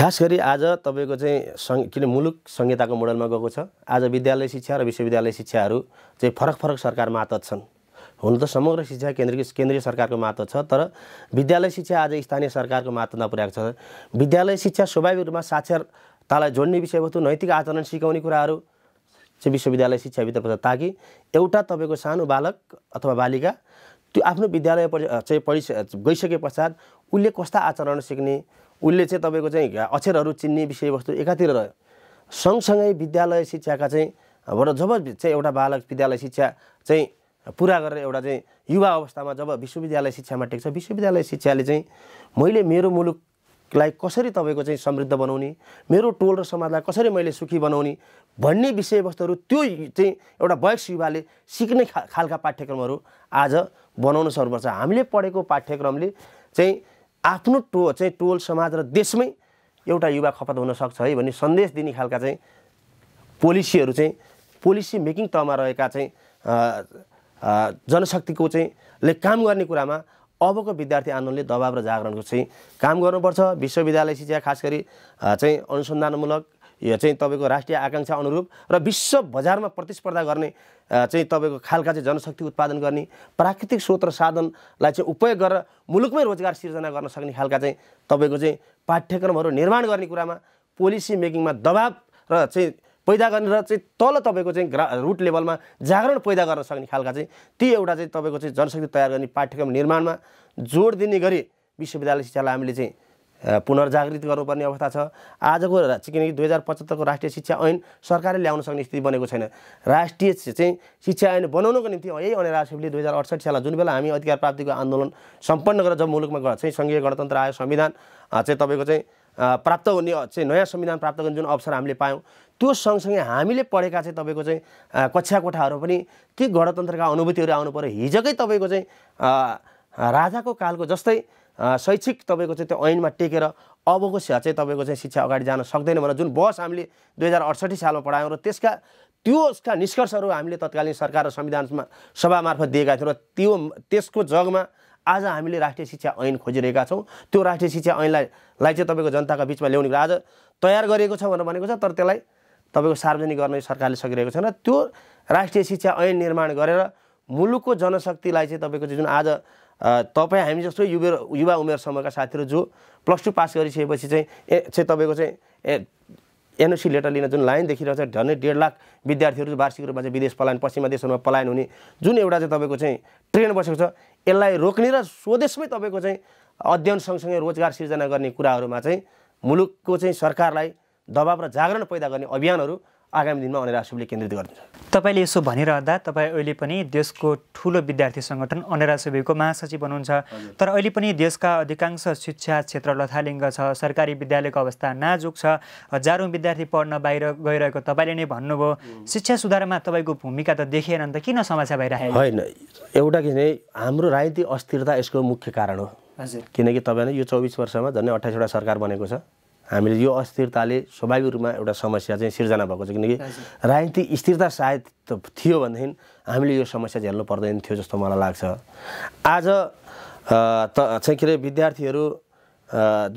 Speaker 2: खास गरी आज तपाईँको चाहिँ सङ्घ किन मुलुक संहिताको मोडलमा गएको छ आज विद्यालय शिक्षा र विश्वविद्यालय शिक्षाहरू चाहिँ फरक फरक सरकारमा आतत छन् हुन त समग्र शिक्षा केन्द्रीय केन्द्रीय सरकारको मात्र छ तर विद्यालय शिक्षा आज स्थानीय सरकारको मात्र नपुर्याएको छ विद्यालय शिक्षा स्वाभाविक रूपमा साक्षरतालाई जोड्ने विषयवस्तु नैतिक आचरण सिकाउने कुराहरू चाहिँ विश्वविद्यालय शिक्षाभित्र पर्छ ताकि एउटा तपाईँको सानो बालक अथवा बालिका त्यो आफ्नो विद्यालय चाहिँ पढिस गइसके पश्चात उसले कस्ता आचरण सिक्ने उसले चाहिँ तपाईँको चाहिँ अक्षरहरू चिन्ने विषयवस्तु एकातिर रह्यो सँगसँगै विद्यालय शिक्षाका चाहिँ बाट जब चाहिँ एउटा बालक विद्यालय शिक्षा चाहिँ पुरा गरेर एउटा चाहिँ युवा अवस्थामा जब विश्वविद्यालय शिक्षामा टेक्छ विश्वविद्यालय शिक्षाले चाहिँ मैले मेरो मुलुकलाई कसरी तपाईँको चाहिँ समृद्ध बनाउने मेरो टोल र समाजलाई कसरी मैले सुखी बनाउने भन्ने विषयवस्तुहरू त्यो चाहिँ एउटा वयस्क युवाले सिक्ने खा खालका पाठ्यक्रमहरू आज बनाउन सक्नुपर्छ हामीले पढेको पाठ्यक्रमले चाहिँ आफ्नो टो चाहिँ टोल समाज र देशमै एउटा युवा खपत हुनसक्छ है भन्ने सन्देश दिने खालका चाहिँ पोलिसीहरू चाहिँ पोलिसी मेकिङ तहमा रहेका चाहिँ जनशक्तिको चाहिँ ले काम गर्ने कुरामा अबको विद्यार्थी आन्दोलनले दबाव र जागरणको चाहिँ काम गर्नुपर्छ विश्वविद्यालय शिक्षा खास गरी चाहिँ अनुसन्धानमूलक यो चाहिँ तपाईँको राष्ट्रिय आकाङ्क्षा अनुरूप र विश्व बजारमा प्रतिस्पर्धा गर्ने चाहिँ तपाईँको खालका चाहिँ जनशक्ति उत्पादन गर्ने प्राकृतिक स्रोत र साधनलाई चाहिँ उपयोग गरेर मुलुकमै रोजगार सिर्जना गर्न सक्ने खालका चाहिँ तपाईँको चाहिँ पाठ्यक्रमहरू निर्माण गर्ने कुरामा पोलिसी मेकिङमा दबाब र चाहिँ पैदा गरेर चाहिँ तल तपाईँको चाहिँ ग्रा रुट लेभलमा जागरण पैदा गर्न सक्ने खालका चाहिँ ती एउटा चाहिँ तपाईँको चाहिँ जनशक्ति तयार गर्ने पाठ्यक्रम निर्माणमा जोड दिने गरी विश्वविद्यालय शिक्षालाई हामीले चाहिँ पुनर्जागृत गर्नुपर्ने अवस्था छ आजको किनकि दुई हजार पचहत्तरको राष्ट्रिय शिक्षा ऐन सरकारले ल्याउन सक्ने स्थिति बनेको छैन राष्ट्रिय चाहिँ शिक्षा ऐन बनाउनको निम्ति यही अनि राष्ट्रपतिले दुई हजार अठसट्ठी सालमा जुन बेला हामी अधिकार प्राप्तिको आन्दोलन सम्पन्न गरेर जब मुलुकमा चाहिँ सङ्घीय गणतन्त्र आयो संविधान चाहिँ तपाईँको चाहिँ प्राप्त हुने चाहिँ नयाँ संविधान प्राप्त गर्ने जुन अवसर हामीले पायौँ त्यो सँगसँगै हामीले पढेका चाहिँ तपाईँको चाहिँ कक्षा कोठाहरू पनि के गणतन्त्रका अनुभूतिहरू आउनु पऱ्यो हिजोकै तपाईँको चाहिँ राजाको कालको जस्तै शैक्षिक तपाईँको चाहिँ त्यो ऐनमा टेकेर अबको चाहिँ तपाईँको चाहिँ शिक्षा अगाडि जान सक्दैन भनेर जुन बस हामीले दुई हजार अडसठी सालमा पढायौँ र त्यसका त्यसका निष्कर्षहरू हामीले तत्कालीन सरकार र संविधानमा सभा मार्फत दिएका थियौँ र त्यो त्यसको जगमा आज हामीले राष्ट्रिय शिक्षा ऐन खोजिरहेका छौँ त्यो राष्ट्रिय शिक्षा ऐनलाई लाई चाहिँ तपाईँको जनताको बिचमा ल्याउने कुरा आज तयार गरिएको छ भनेर भनेको छ तर त्यसलाई तपाईँको सार्वजनिक गर्न सरकारले सकिरहेको छैन त्यो राष्ट्रिय शिक्षा ऐन निर्माण गरेर मुलुकको जनशक्तिलाई चाहिँ तपाईँको चाहिँ जुन आज तपाईँ हामी जस्तो युवा युवा उमेरसम्मका साथीहरू जो प्लस टू पास गरिसकेपछि चाहिँ ए चाहिँ तपाईँको चाहिँ एनओसी लेटर लिन जुन लाइन देखिरहेको छ झन्डै डेढ लाख विद्यार्थीहरू वार्षिक रूपमा चाहिँ विदेश पलायन पश्चिमा देशहरूमा पलायन हुने जुन एउटा चाहिँ तपाईँको चाहिँ ट्रेन्ड बसेको छ यसलाई रोक्ने र स्वदेशमै तपाईँको चाहिँ अध्ययन सँगसँगै रोजगार सिर्जना गर्ने कुराहरूमा चाहिँ मुलुकको चाहिँ सरकारलाई दबाब र जागरण पैदा गर्ने अभियानहरू आगामी दिनमा अनेरा केन्द्रित गर्दछ
Speaker 1: तपाईँले यसो भनिरहँदा तपाईँ अहिले पनि देशको ठुलो विद्यार्थी सङ्गठन अनेरा महासचिव हुनुहुन्छ तर अहिले पनि देशका अधिकांश शिक्षा क्षेत्र लथालिङ्ग छ सरकारी विद्यालयको अवस्था नाजुक छ हजारौँ विद्यार्थी पढ्न बाहिर गइरहेको तपाईँले नै भन्नुभयो शिक्षा सुधारमा तपाईँको भूमिका त देखिएन नि त किन समस्या भइरहेको होइन
Speaker 2: एउटा किन हाम्रो राजनीतिक अस्थिरता यसको मुख्य कारण हो हजुर किनकि तपाईँले यो चौबिस वर्षमा झन् अठाइसवटा सरकार बनेको छ हामीले यो अस्थिरताले स्वाभाविक रूपमा एउटा समस्या चाहिँ सिर्जना भएको छ किनकि राजनीतिक स्थिरता सायद थियो भनेदेखि हामीले यो समस्या झेल्नु पर्दैन थियो जस्तो मलाई लाग्छ आज त चाहिँ के अरे विद्यार्थीहरू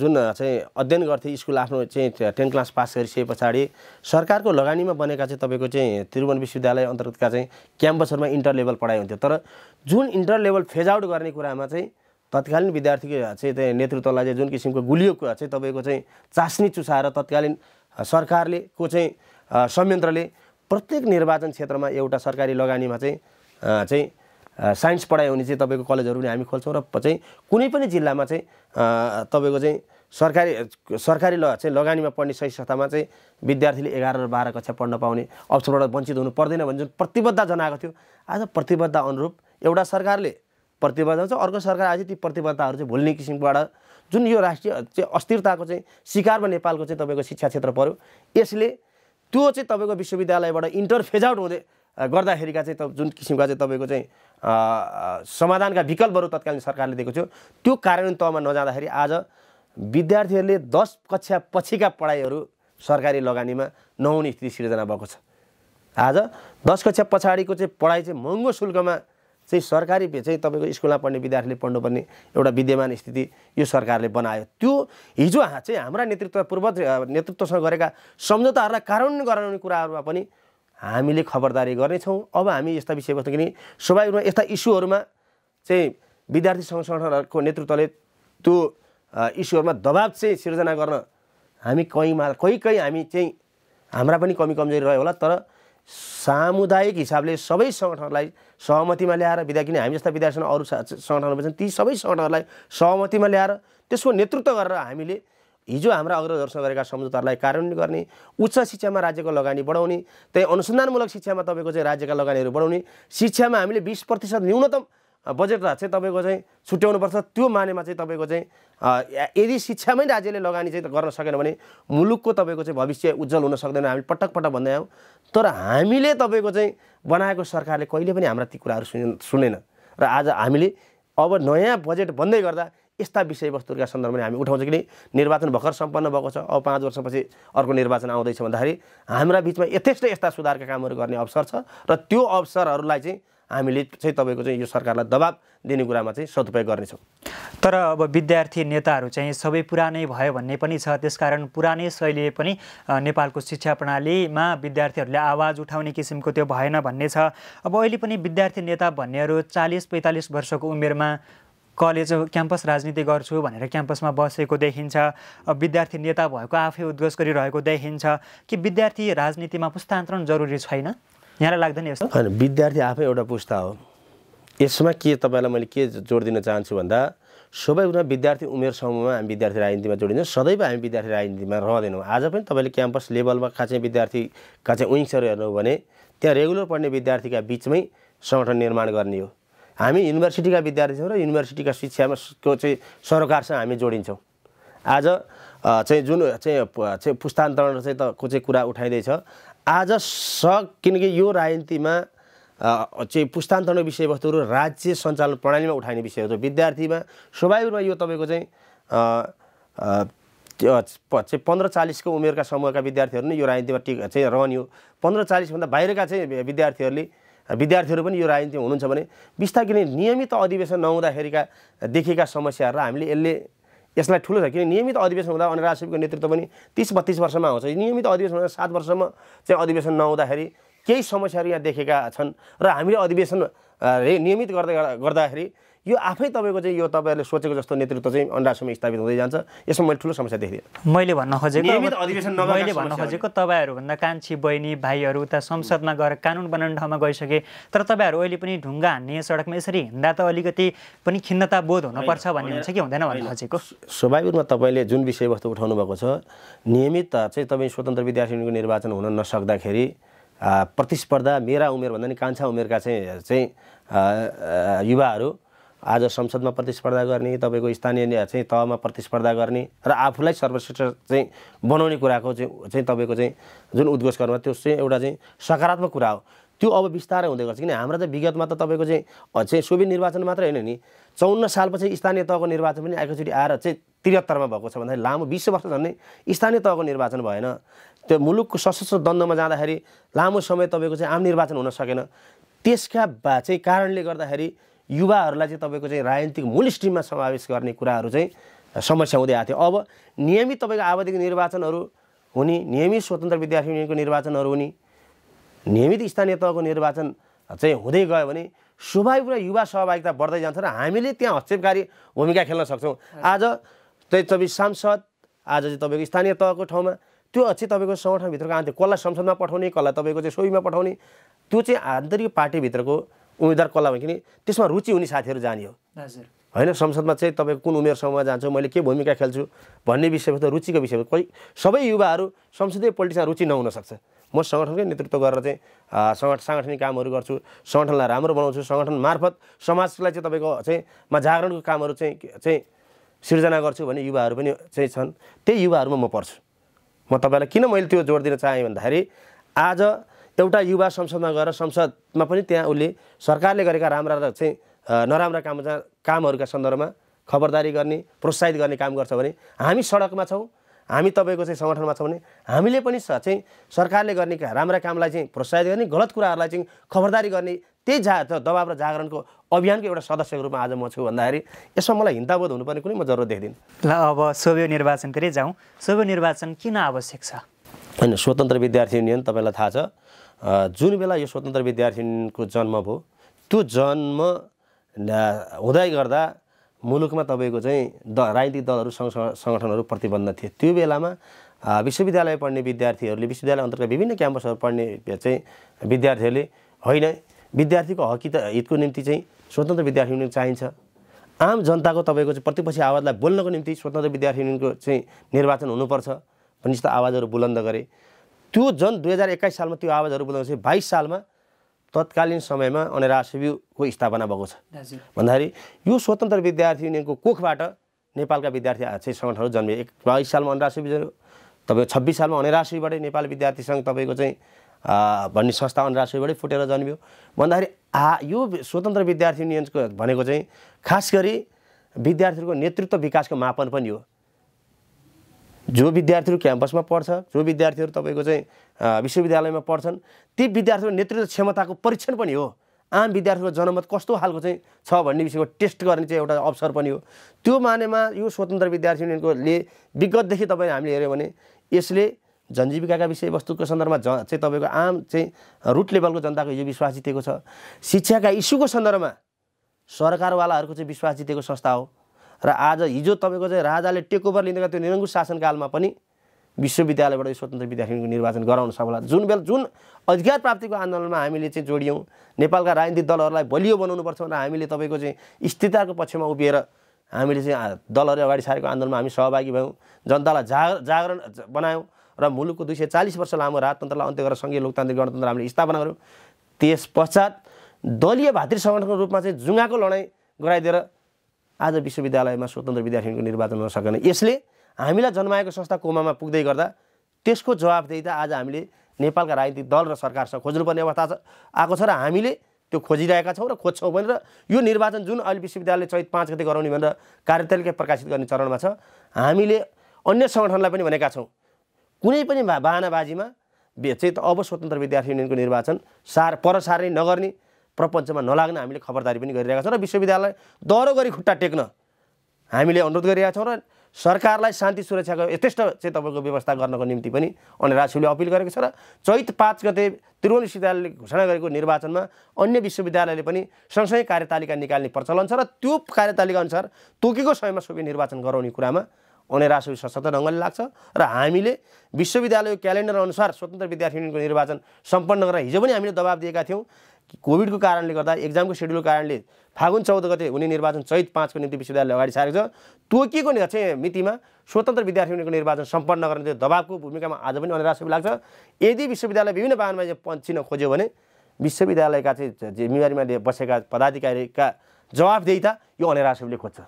Speaker 2: जुन चाहिँ अध्ययन गर्थे स्कुल आफ्नो चाहिँ टेन क्लास पास गरिसके पछाडि सरकारको लगानीमा बनेका चाहिँ तपाईँको चाहिँ त्रिभुवन विश्वविद्यालय अन्तर्गतका चाहिँ क्याम्पसहरूमा इन्टर लेभल पढाइ हुन्थ्यो तर जुन इन्टर लेभल फेज आउट गर्ने कुरामा चाहिँ तत्कालीन विद्यार्थीको चाहिँ त्यहाँ नेतृत्वलाई चाहिँ जुन किसिमको गुलियो चाहिँ तपाईँको चाहिँ चास्नी चुसाएर तत्कालीन सरकारले को चाहिँ संयन्त्रले प्रत्येक निर्वाचन क्षेत्रमा एउटा सरकारी लगानीमा चाहिँ चाहिँ साइन्स पढाइ हुने चाहिँ तपाईँको कलेजहरू पनि हामी खोल्छौँ र चाहिँ कुनै पनि जिल्लामा चाहिँ तपाईँको चाहिँ सरकारी सरकारी ल चाहिँ लगानीमा पढ्ने सही संस्थामा चाहिँ विद्यार्थीले एघार र बाह्र कक्षा पढ्न पाउने अवसरबाट वञ्चित हुनु पर्दैन भन्ने जुन प्रतिबद्ध जनाएको थियो आज प्रतिबद्ध अनुरूप एउटा सरकारले प्रतिबद्ध छ अर्को सरकार आज ती प्रतिबद्धताहरू चाहिँ भुल्ने किसिमबाट जुन यो राष्ट्रिय चाहिँ अस्थिरताको चाहिँ शिकारमा नेपालको चाहिँ तपाईँको शिक्षा क्षेत्र पऱ्यो यसले त्यो चाहिँ तपाईँको विश्वविद्यालयबाट इन्टरफेज आउट हुँदै गर्दाखेरिका चाहिँ जुन किसिमका चाहिँ तपाईँको चाहिँ समाधानका विकल्पहरू तत्कालीन सरकारले दिएको थियो त्यो कार्यान्वयन तहमा नजाँदाखेरि आज विद्यार्थीहरूले दस कक्षा पछिका पढाइहरू सरकारी लगानीमा नहुने स्थिति सिर्जना भएको छ आज दस कक्षा पछाडिको चाहिँ पढाइ चाहिँ महँगो शुल्कमा चाहिँ सरकारी चाहिँ तपाईँको स्कुलमा पढ्ने विद्यार्थीले पढ्नुपर्ने एउटा विद्यमान स्थिति यो सरकारले बनायो त्यो हिजो चाहिँ हाम्रा नेतृत्व पूर्व नेतृत्वसँग गरेका सम्झौताहरूलाई कार्यान्वयन गराउने कुराहरूमा पनि हामीले खबरदारी गर्नेछौँ अब हामी यस्ता विषयवस्तु किन स्वाभाविक रूपमा यस्ता इस्युहरूमा चाहिँ विद्यार्थी सङ्गठनहरूको नेतृत्वले त्यो इस्युहरूमा दबाब चाहिँ सिर्जना गर्न हामी कहीँमा कहीँ कहीँ हामी चाहिँ हाम्रा पनि कमी कमजोरी रह्यो होला तर सामुदायिक हिसाबले सबै सङ्गठनलाई सहमतिमा ल्याएर विधा किन हामी जस्ता विद्यार्थी अरू सङ्गठनहरू छन् ती सबै सङ्गठनहरूलाई सहमतिमा ल्याएर त्यसको नेतृत्व गरेर हामीले हिजो हाम्रा अग्रजहरूसँग गरेका सम्झौताहरूलाई कार्यान्वयन गर्ने उच्च शिक्षामा राज्यको लगानी बढाउने त्यही अनुसन्धानमूलक शिक्षामा तपाईँको चाहिँ राज्यका लगानीहरू बढाउने शिक्षामा हामीले बिस प्रतिशत न्यूनतम बजेट चाहिँ तपाईँको चाहिँ छुट्याउनुपर्छ त्यो मानेमा चाहिँ तपाईँको चाहिँ यदि शिक्षामै राज्यले लगानी चाहिँ गर्न सकेन भने मुलुकको तपाईँको चाहिँ भविष्य उज्जवल हुन सक्दैन हामी पटक पटक भन्दै आयौँ तर हामीले तपाईँको चाहिँ बनाएको सरकारले कहिले पनि हाम्रा ती कुराहरू सुने सुनेन र आज हामीले अब नयाँ बजेट बन्दै गर्दा यस्ता विषयवस्तुहरूका सन्दर्भमा हामी उठाउँछ कि निर्वाचन भर्खर सम्पन्न भएको छ अब पाँच वर्षपछि अर्को निर्वाचन आउँदैछ भन्दाखेरि हाम्रा बिचमा यथेष्ट यस्ता सुधारका कामहरू गर्ने अवसर छ र त्यो अवसरहरूलाई चाहिँ हामीले चाहिँ तपाईँको चाहिँ यो सरकारलाई दबाब दिने कुरामा चाहिँ सदुपयोग गर्नेछौँ
Speaker 1: तर अब विद्यार्थी नेताहरू चाहिँ सबै पुरानै भयो भन्ने पनि छ त्यसकारण पुरानै शैली पनि नेपालको शिक्षा प्रणालीमा विद्यार्थीहरूले आवाज उठाउने किसिमको त्यो भएन भन्ने छ अब अहिले पनि विद्यार्थी नेता भन्नेहरू चालिस पैँतालिस वर्षको उमेरमा कलेज क्याम्पस राजनीति गर्छु भनेर क्याम्पसमा बसेको देखिन्छ विद्यार्थी नेता भएको आफै उद्घोष गरिरहेको देखिन्छ कि विद्यार्थी राजनीतिमा पुस्तान्तरण जरुरी छैन यहाँलाई लाग्दैन यस्तो
Speaker 2: होइन विद्यार्थी आफै एउटा पुस्ता हो यसमा के तपाईँलाई मैले के जोड दिन चाहन्छु भन्दा सबै कुरा विद्यार्थी उमेर समूहमा हामी विद्यार्थी राजनीतिमा जोडिन्छौँ सदैव हामी विद्यार्थी राजनीतिमा रहँदैनौँ आज पनि तपाईँले क्याम्पस लेभलमा विद्यार्थी विद्यार्थीका चाहिँ विङ्सहरू हेर्नु भने त्यहाँ रेगुलर पढ्ने विद्यार्थीका बिचमै सङ्गठन निर्माण गर्ने हो हामी युनिभर्सिटीका विद्यार्थी छौँ र युनिभर्सिटीका शिक्षामा को चाहिँ सरकारसँग हामी जोडिन्छौँ आज चाहिँ जुन चाहिँ चाहिँ पुस्तान्तरण चाहिँ त को चाहिँ कुरा उठाइँदैछ आज स किनकि यो राजनीतिमा चाहिँ पुस्तान्तरण विषयवस्तुहरू राज्य सञ्चालन प्रणालीमा उठाइने विषयहरू विद्यार्थीमा स्वाभाविक रूपमा यो तपाईँको चाहिँ चाहिँ पन्ध्र चालिसको उमेरका समूहका विद्यार्थीहरू नै यो राजनीतिमा टिक चाहिँ रहने हो पन्ध्र चालिसभन्दा बाहिरका चाहिँ विद्यार्थीहरूले विद्यार्थीहरू पनि यो राजनीति हुनुहुन्छ भने बिस्तार किनभने नियमित अधिवेशन नहुँदाखेरिका देखेका समस्याहरूलाई हामीले यसले यसलाई ठुलो छ किन नियमित अधिवेशन हुँदा अनि शिवको नेतृत्व पनि तिस बत्तिस वर्षमा आउँछ नियमित अधिवेशन हुँदा सात वर्षमा चाहिँ अधिवेशन नहुँदाखेरि केही समस्याहरू यहाँ देखेका छन् र हामीले अधिवेशन नियमित गर्दा गर्दाखेरि यो आफै तपाईँको चाहिँ यो तपाईँहरूले सोचेको जस्तो नेतृत्व चाहिँ अन्डासम्म स्थापित हुँदै जान्छ यसमा मैले ठुलो समस्या देखेँ
Speaker 1: मैले भन्न खोजेको मैले भन्न खोजेको तपाईँहरूभन्दा कान्छी बहिनी भाइहरू उता संसदमा गएर कानुन बनाउने ठाउँमा गइसके तर तपाईँहरू अहिले पनि ढुङ्गा हान्ने सडकमा यसरी हिँड्दा त अलिकति पनि खिन्नता बोध हुनुपर्छ भन्ने हुन्छ कि हुँदैन भन्न खोजेको
Speaker 2: स्वाभाविक रूपमा तपाईँले जुन विषयवस्तु उठाउनु भएको छ नियमित चाहिँ तपाईँ स्वतन्त्र विद्यार्थीको निर्वाचन हुन नसक्दाखेरि प्रतिस्पर्धा मेरा उमेरभन्दा नि कान्छा उमेरका चाहिँ चाहिँ युवाहरू आज संसदमा प्रतिस्पर्धा गर्ने तपाईँको स्थानीय चाहिँ तहमा प्रतिस्पर्धा गर्ने र आफूलाई सर्वश्रेष्ठ चाहिँ बनाउने कुराको चाहिँ चाहिँ तपाईँको चाहिँ जुन उद्घोष गर्नु त्यो चाहिँ एउटा चाहिँ सकारात्मक कुरा हो त्यो अब बिस्तारै हुँदै गर्छ किन हाम्रो चाहिँ विगतमा त तपाईँको चाहिँ चाहिँ सोभि निर्वाचन मात्रै होइन नि चौन्न सालपछि स्थानीय तहको निर्वाचन पनि एकैचोटि आएर चाहिँ त्रिहत्तरमा भएको छ भन्दाखेरि लामो बिस वर्ष झन् स्थानीय तहको निर्वाचन भएन त्यो मुलुकको सशस्त्र द्वन्द्वमा जाँदाखेरि लामो समय तपाईँको चाहिँ आम निर्वाचन हुन सकेन त्यसका चाहिँ कारणले गर्दाखेरि युवाहरूलाई चाहिँ तपाईँको चाहिँ राजनीतिक मूल स्ट्रिममा समावेश गर्ने कुराहरू चाहिँ समस्या हुँदै आएको थियो अब नियमित तपाईँको आवधिक निर्वाचनहरू हुने नियमित स्वतन्त्र विद्यार्थी युनियनको निर्वाचनहरू हुने नियमित स्थानीय तहको निर्वाचन चाहिँ हुँदै गयो भने स्वाभाविक र युवा सहभागिता बढ्दै जान्छ र हामीले त्यहाँ हस्तक्षेपकारी भूमिका खेल्न सक्छौँ आज चाहिँ तपाईँ सांसद आज चाहिँ तपाईँको स्थानीय तहको ठाउँमा त्यो अझै तपाईँको सङ्गठनभित्रको आन्तरिक कसलाई संसदमा पठाउने कसलाई तपाईँको चाहिँ सोहीमा पठाउने त्यो चाहिँ आन्तरिक पार्टीभित्रको उम्मेदवार कसलाई भने किन त्यसमा रुचि हुने साथीहरू जाने हो होइन संसदमा चाहिँ तपाईँको कुन समूहमा जान्छु मैले के भूमिका खेल्छु भन्ने विषयमा त रुचिको विषयमा कोही सबै युवाहरू संसदीय पोलिटिक्समा रुचि नहुनसक्छ म सङ्गठनकै नेतृत्व गरेर चाहिँ सङ्गठ साङ्गठनिक कामहरू गर्छु सङ्गठनलाई राम्रो बनाउँछु सङ्गठन मार्फत समाजलाई चाहिँ तपाईँको चाहिँ म जागरणको कामहरू चाहिँ चाहिँ सिर्जना गर्छु भन्ने युवाहरू पनि चाहिँ छन् त्यही युवाहरूमा म पर्छु म तपाईँलाई किन मैले त्यो जोड दिन चाहेँ भन्दाखेरि आज एउटा युवा संसदमा गएर संसदमा पनि त्यहाँ उसले सरकारले गरेका राम्रा र चाहिँ नराम्रा काम कामहरूका सन्दर्भमा खबरदारी गर्ने प्रोत्साहित गर्ने काम गर्छ भने हामी सडकमा छौँ हामी तपाईँको चाहिँ सङ्गठनमा छौँ भने हामीले पनि चाहिँ सरकारले गर्ने राम्रा कामलाई चाहिँ प्रोत्साहित गर्ने गलत कुराहरूलाई चाहिँ खबरदारी गर्ने त्यही जा दबाब र जागरणको अभियानको एउटा सदस्यको रूपमा आज म छु भन्दाखेरि
Speaker 1: यसमा मलाई हिन्ताबोध हुनुपर्ने कुनै म जरुरत देख्दिनँ ल अब सोभ्य निर्वाचनतिरै जाउँ सोभ्य निर्वाचन किन आवश्यक छ
Speaker 2: होइन स्वतन्त्र विद्यार्थी युनियन तपाईँलाई थाहा छ जुन बेला यो स्वतन्त्र विद्यार्थीको जन्म भयो त्यो जन्म हुँदै गर्दा मुलुकमा तपाईँको चाहिँ द राजनीतिक दलहरू सङ्घ सङ्गठनहरू प्रतिबन्ध थिए त्यो बेलामा विश्वविद्यालय पढ्ने विद्यार्थीहरूले विश्वविद्यालय अन्तर्गत विभिन्न क्याम्पसहरू पढ्ने चाहिँ विद्यार्थीहरूले होइन विद्यार्थीको हकित हितको निम्ति चाहिँ स्वतन्त्र विद्यार्थी युनियन चाहिन्छ आम जनताको तपाईँको चाहिँ प्रतिपक्षी आवाजलाई बोल्नको निम्ति स्वतन्त्र विद्यार्थी युनियनको चाहिँ निर्वाचन हुनुपर्छ भन्ने जस्तो आवाजहरू बुलन्द गरे त्यो झन् दुई हजार एक्काइस सालमा त्यो आवाजहरू बुझाउँछ बाइस सालमा तत्कालीन समयमा अनेरासिबुको स्थापना भएको छ भन्दाखेरि यो स्वतन्त्र विद्यार्थी युनियनको कोखबाट नेपालका विद्यार्थी चाहिँ सङ्गठनहरू जन्मे एक बाइस सालमा अनरासिबी तपाईँको छब्बिस सालमा अनेरासिबाटै नेपाल विद्यार्थी सङ्घ तपाईँको चाहिँ भन्ने संस्था अनरासिबाटै फुटेर जन्मियो भन्दाखेरि आ यो स्वतन्त्र विद्यार्थी युनियनको भनेको चाहिँ खास गरी विद्यार्थीहरूको नेतृत्व विकासको मापन पनि हो जो विद्यार्थीहरू क्याम्पसमा पढ्छ जो विद्यार्थीहरू तपाईँको चाहिँ विश्वविद्यालयमा पढ्छन् ती विद्यार्थीको नेतृत्व क्षमताको परीक्षण पनि हो आम विद्यार्थीको जनमत कस्तो खालको चाहिँ छ भन्ने विषयको टेस्ट गर्ने चाहिँ एउटा अवसर पनि हो त्यो मानेमा यो स्वतन्त्र विद्यार्थी युनियनकोले विगतदेखि तपाईँ हामीले हेऱ्यौँ भने यसले जनजीविकाका विषयवस्तुको सन्दर्भमा ज चाहिँ तपाईँको आम चाहिँ रुट लेभलको जनताको यो विश्वास जितेको छ शिक्षाका इस्युको सन्दर्भमा सरकारवालाहरूको चाहिँ विश्वास जितेको संस्था हो र आज हिजो तपाईँको चाहिँ राजाले टेकओभर लिँदा त्यो निरङ्कुश शासनकालमा पनि विश्वविद्यालयबाट स्वतन्त्र विद्यार्थीको निर्वाचन गराउन सक्ला जुन बेला जुन अधिकार प्राप्तिको आन्दोलनमा हामीले चाहिँ जोडियौँ नेपालका राजनीतिक दलहरूलाई बलियो बनाउनुपर्छ भनेर हामीले तपाईँको चाहिँ स्थिरताको पक्षमा उभिएर हामीले चाहिँ दलहरू अगाडि सारेको आन्दोलनमा हामी सहभागी भयौँ जनतालाई जाग जागरण बनायौँ र मुलुकको दुई सय चालिस वर्ष लामो राजतन्त्रलाई अन्त्य गरेर सङ्घीय लोकतान्त्रिक गणतन्त्र हामीले स्थापना गऱ्यौँ त्यस पश्चात दलीय भातृ सङ्गठनको रूपमा चाहिँ जुङ्गाको लडाइँ गराइदिएर आज विश्वविद्यालयमा स्वतन्त्र विद्यार्थीहरूको निर्वाचन हुन सकेन यसले हामीलाई जन्माएको संस्था कोमामा पुग्दै गर्दा त्यसको जवाबदेही आज हामीले नेपालका राजनीतिक दल र सरकारसँग खोज्नुपर्ने अवस्था आएको छ र हामीले त्यो खोजिरहेका छौँ र खोज्छौँ भनेर यो निर्वाचन जुन अहिले विश्वविद्यालय चैत पाँच गते गराउने भनेर कार्यतालिका प्रकाशित गर्ने चरणमा छ हामीले अन्य सङ्गठनलाई पनि भनेका छौँ कुनै पनि बा बाहनाबाजीमा चाहिँ अब स्वतन्त्र विद्यार्थी युनियनको निर्वाचन सार पर सार्ने नगर्ने प्रपञ्चमा नलाग्न हामीले खबरदारी पनि गरिरहेका छौँ र विश्वविद्यालय दह्रो गरी खुट्टा टेक्न हामीले अनुरोध गरिरहेका छौँ र सरकारलाई शान्ति सुरक्षाको यथेष्ट चाहिँ तपाईँको व्यवस्था गर्नको निम्ति पनि राज्यले अपिल गरेको छ र चैत पाँच गते त्रिभुवन विश्वविद्यालयले घोषणा गरेको निर्वाचनमा अन्य विश्वविद्यालयले पनि सँगसँगै कार्यतालिका निकाल्ने प्रचलन छ र त्यो कार्यतालिका अनुसार तोकेको समयमा सबै निर्वाचन गराउने कुरामा अनेरासु सशक्त ढङ्गले लाग्छ र हामीले विश्वविद्यालयको क्यालेन्डर अनुसार स्वतन्त्र विद्यार्थी युनियनको निर्वाचन सम्पन्न गरेर हिजो पनि हामीले दबाब दिएका थियौँ कोभिडको कारणले गर्दा एक्जामको सेड्युलको कारणले फागुन चौध गते हुने निर्वाचन चैत पाँचको निम्ति विश्वविद्यालय अगाडि सारेको छ तोकिएको चाहिँ मितिमा स्वतन्त्र विद्यार्थी युनियनको निर्वाचन सम्पन्न गर्ने त्यो दबावको भूमिकामा आज पनि अनिराशमी लाग्छ यदि विश्वविद्यालय विभिन्न वाहनमा पन्चिन खोज्यो भने विश्वविद्यालयका चाहिँ जिम्मेवारीमा बसेका पदाधिकारीका त यो अनिराशले खोज्छ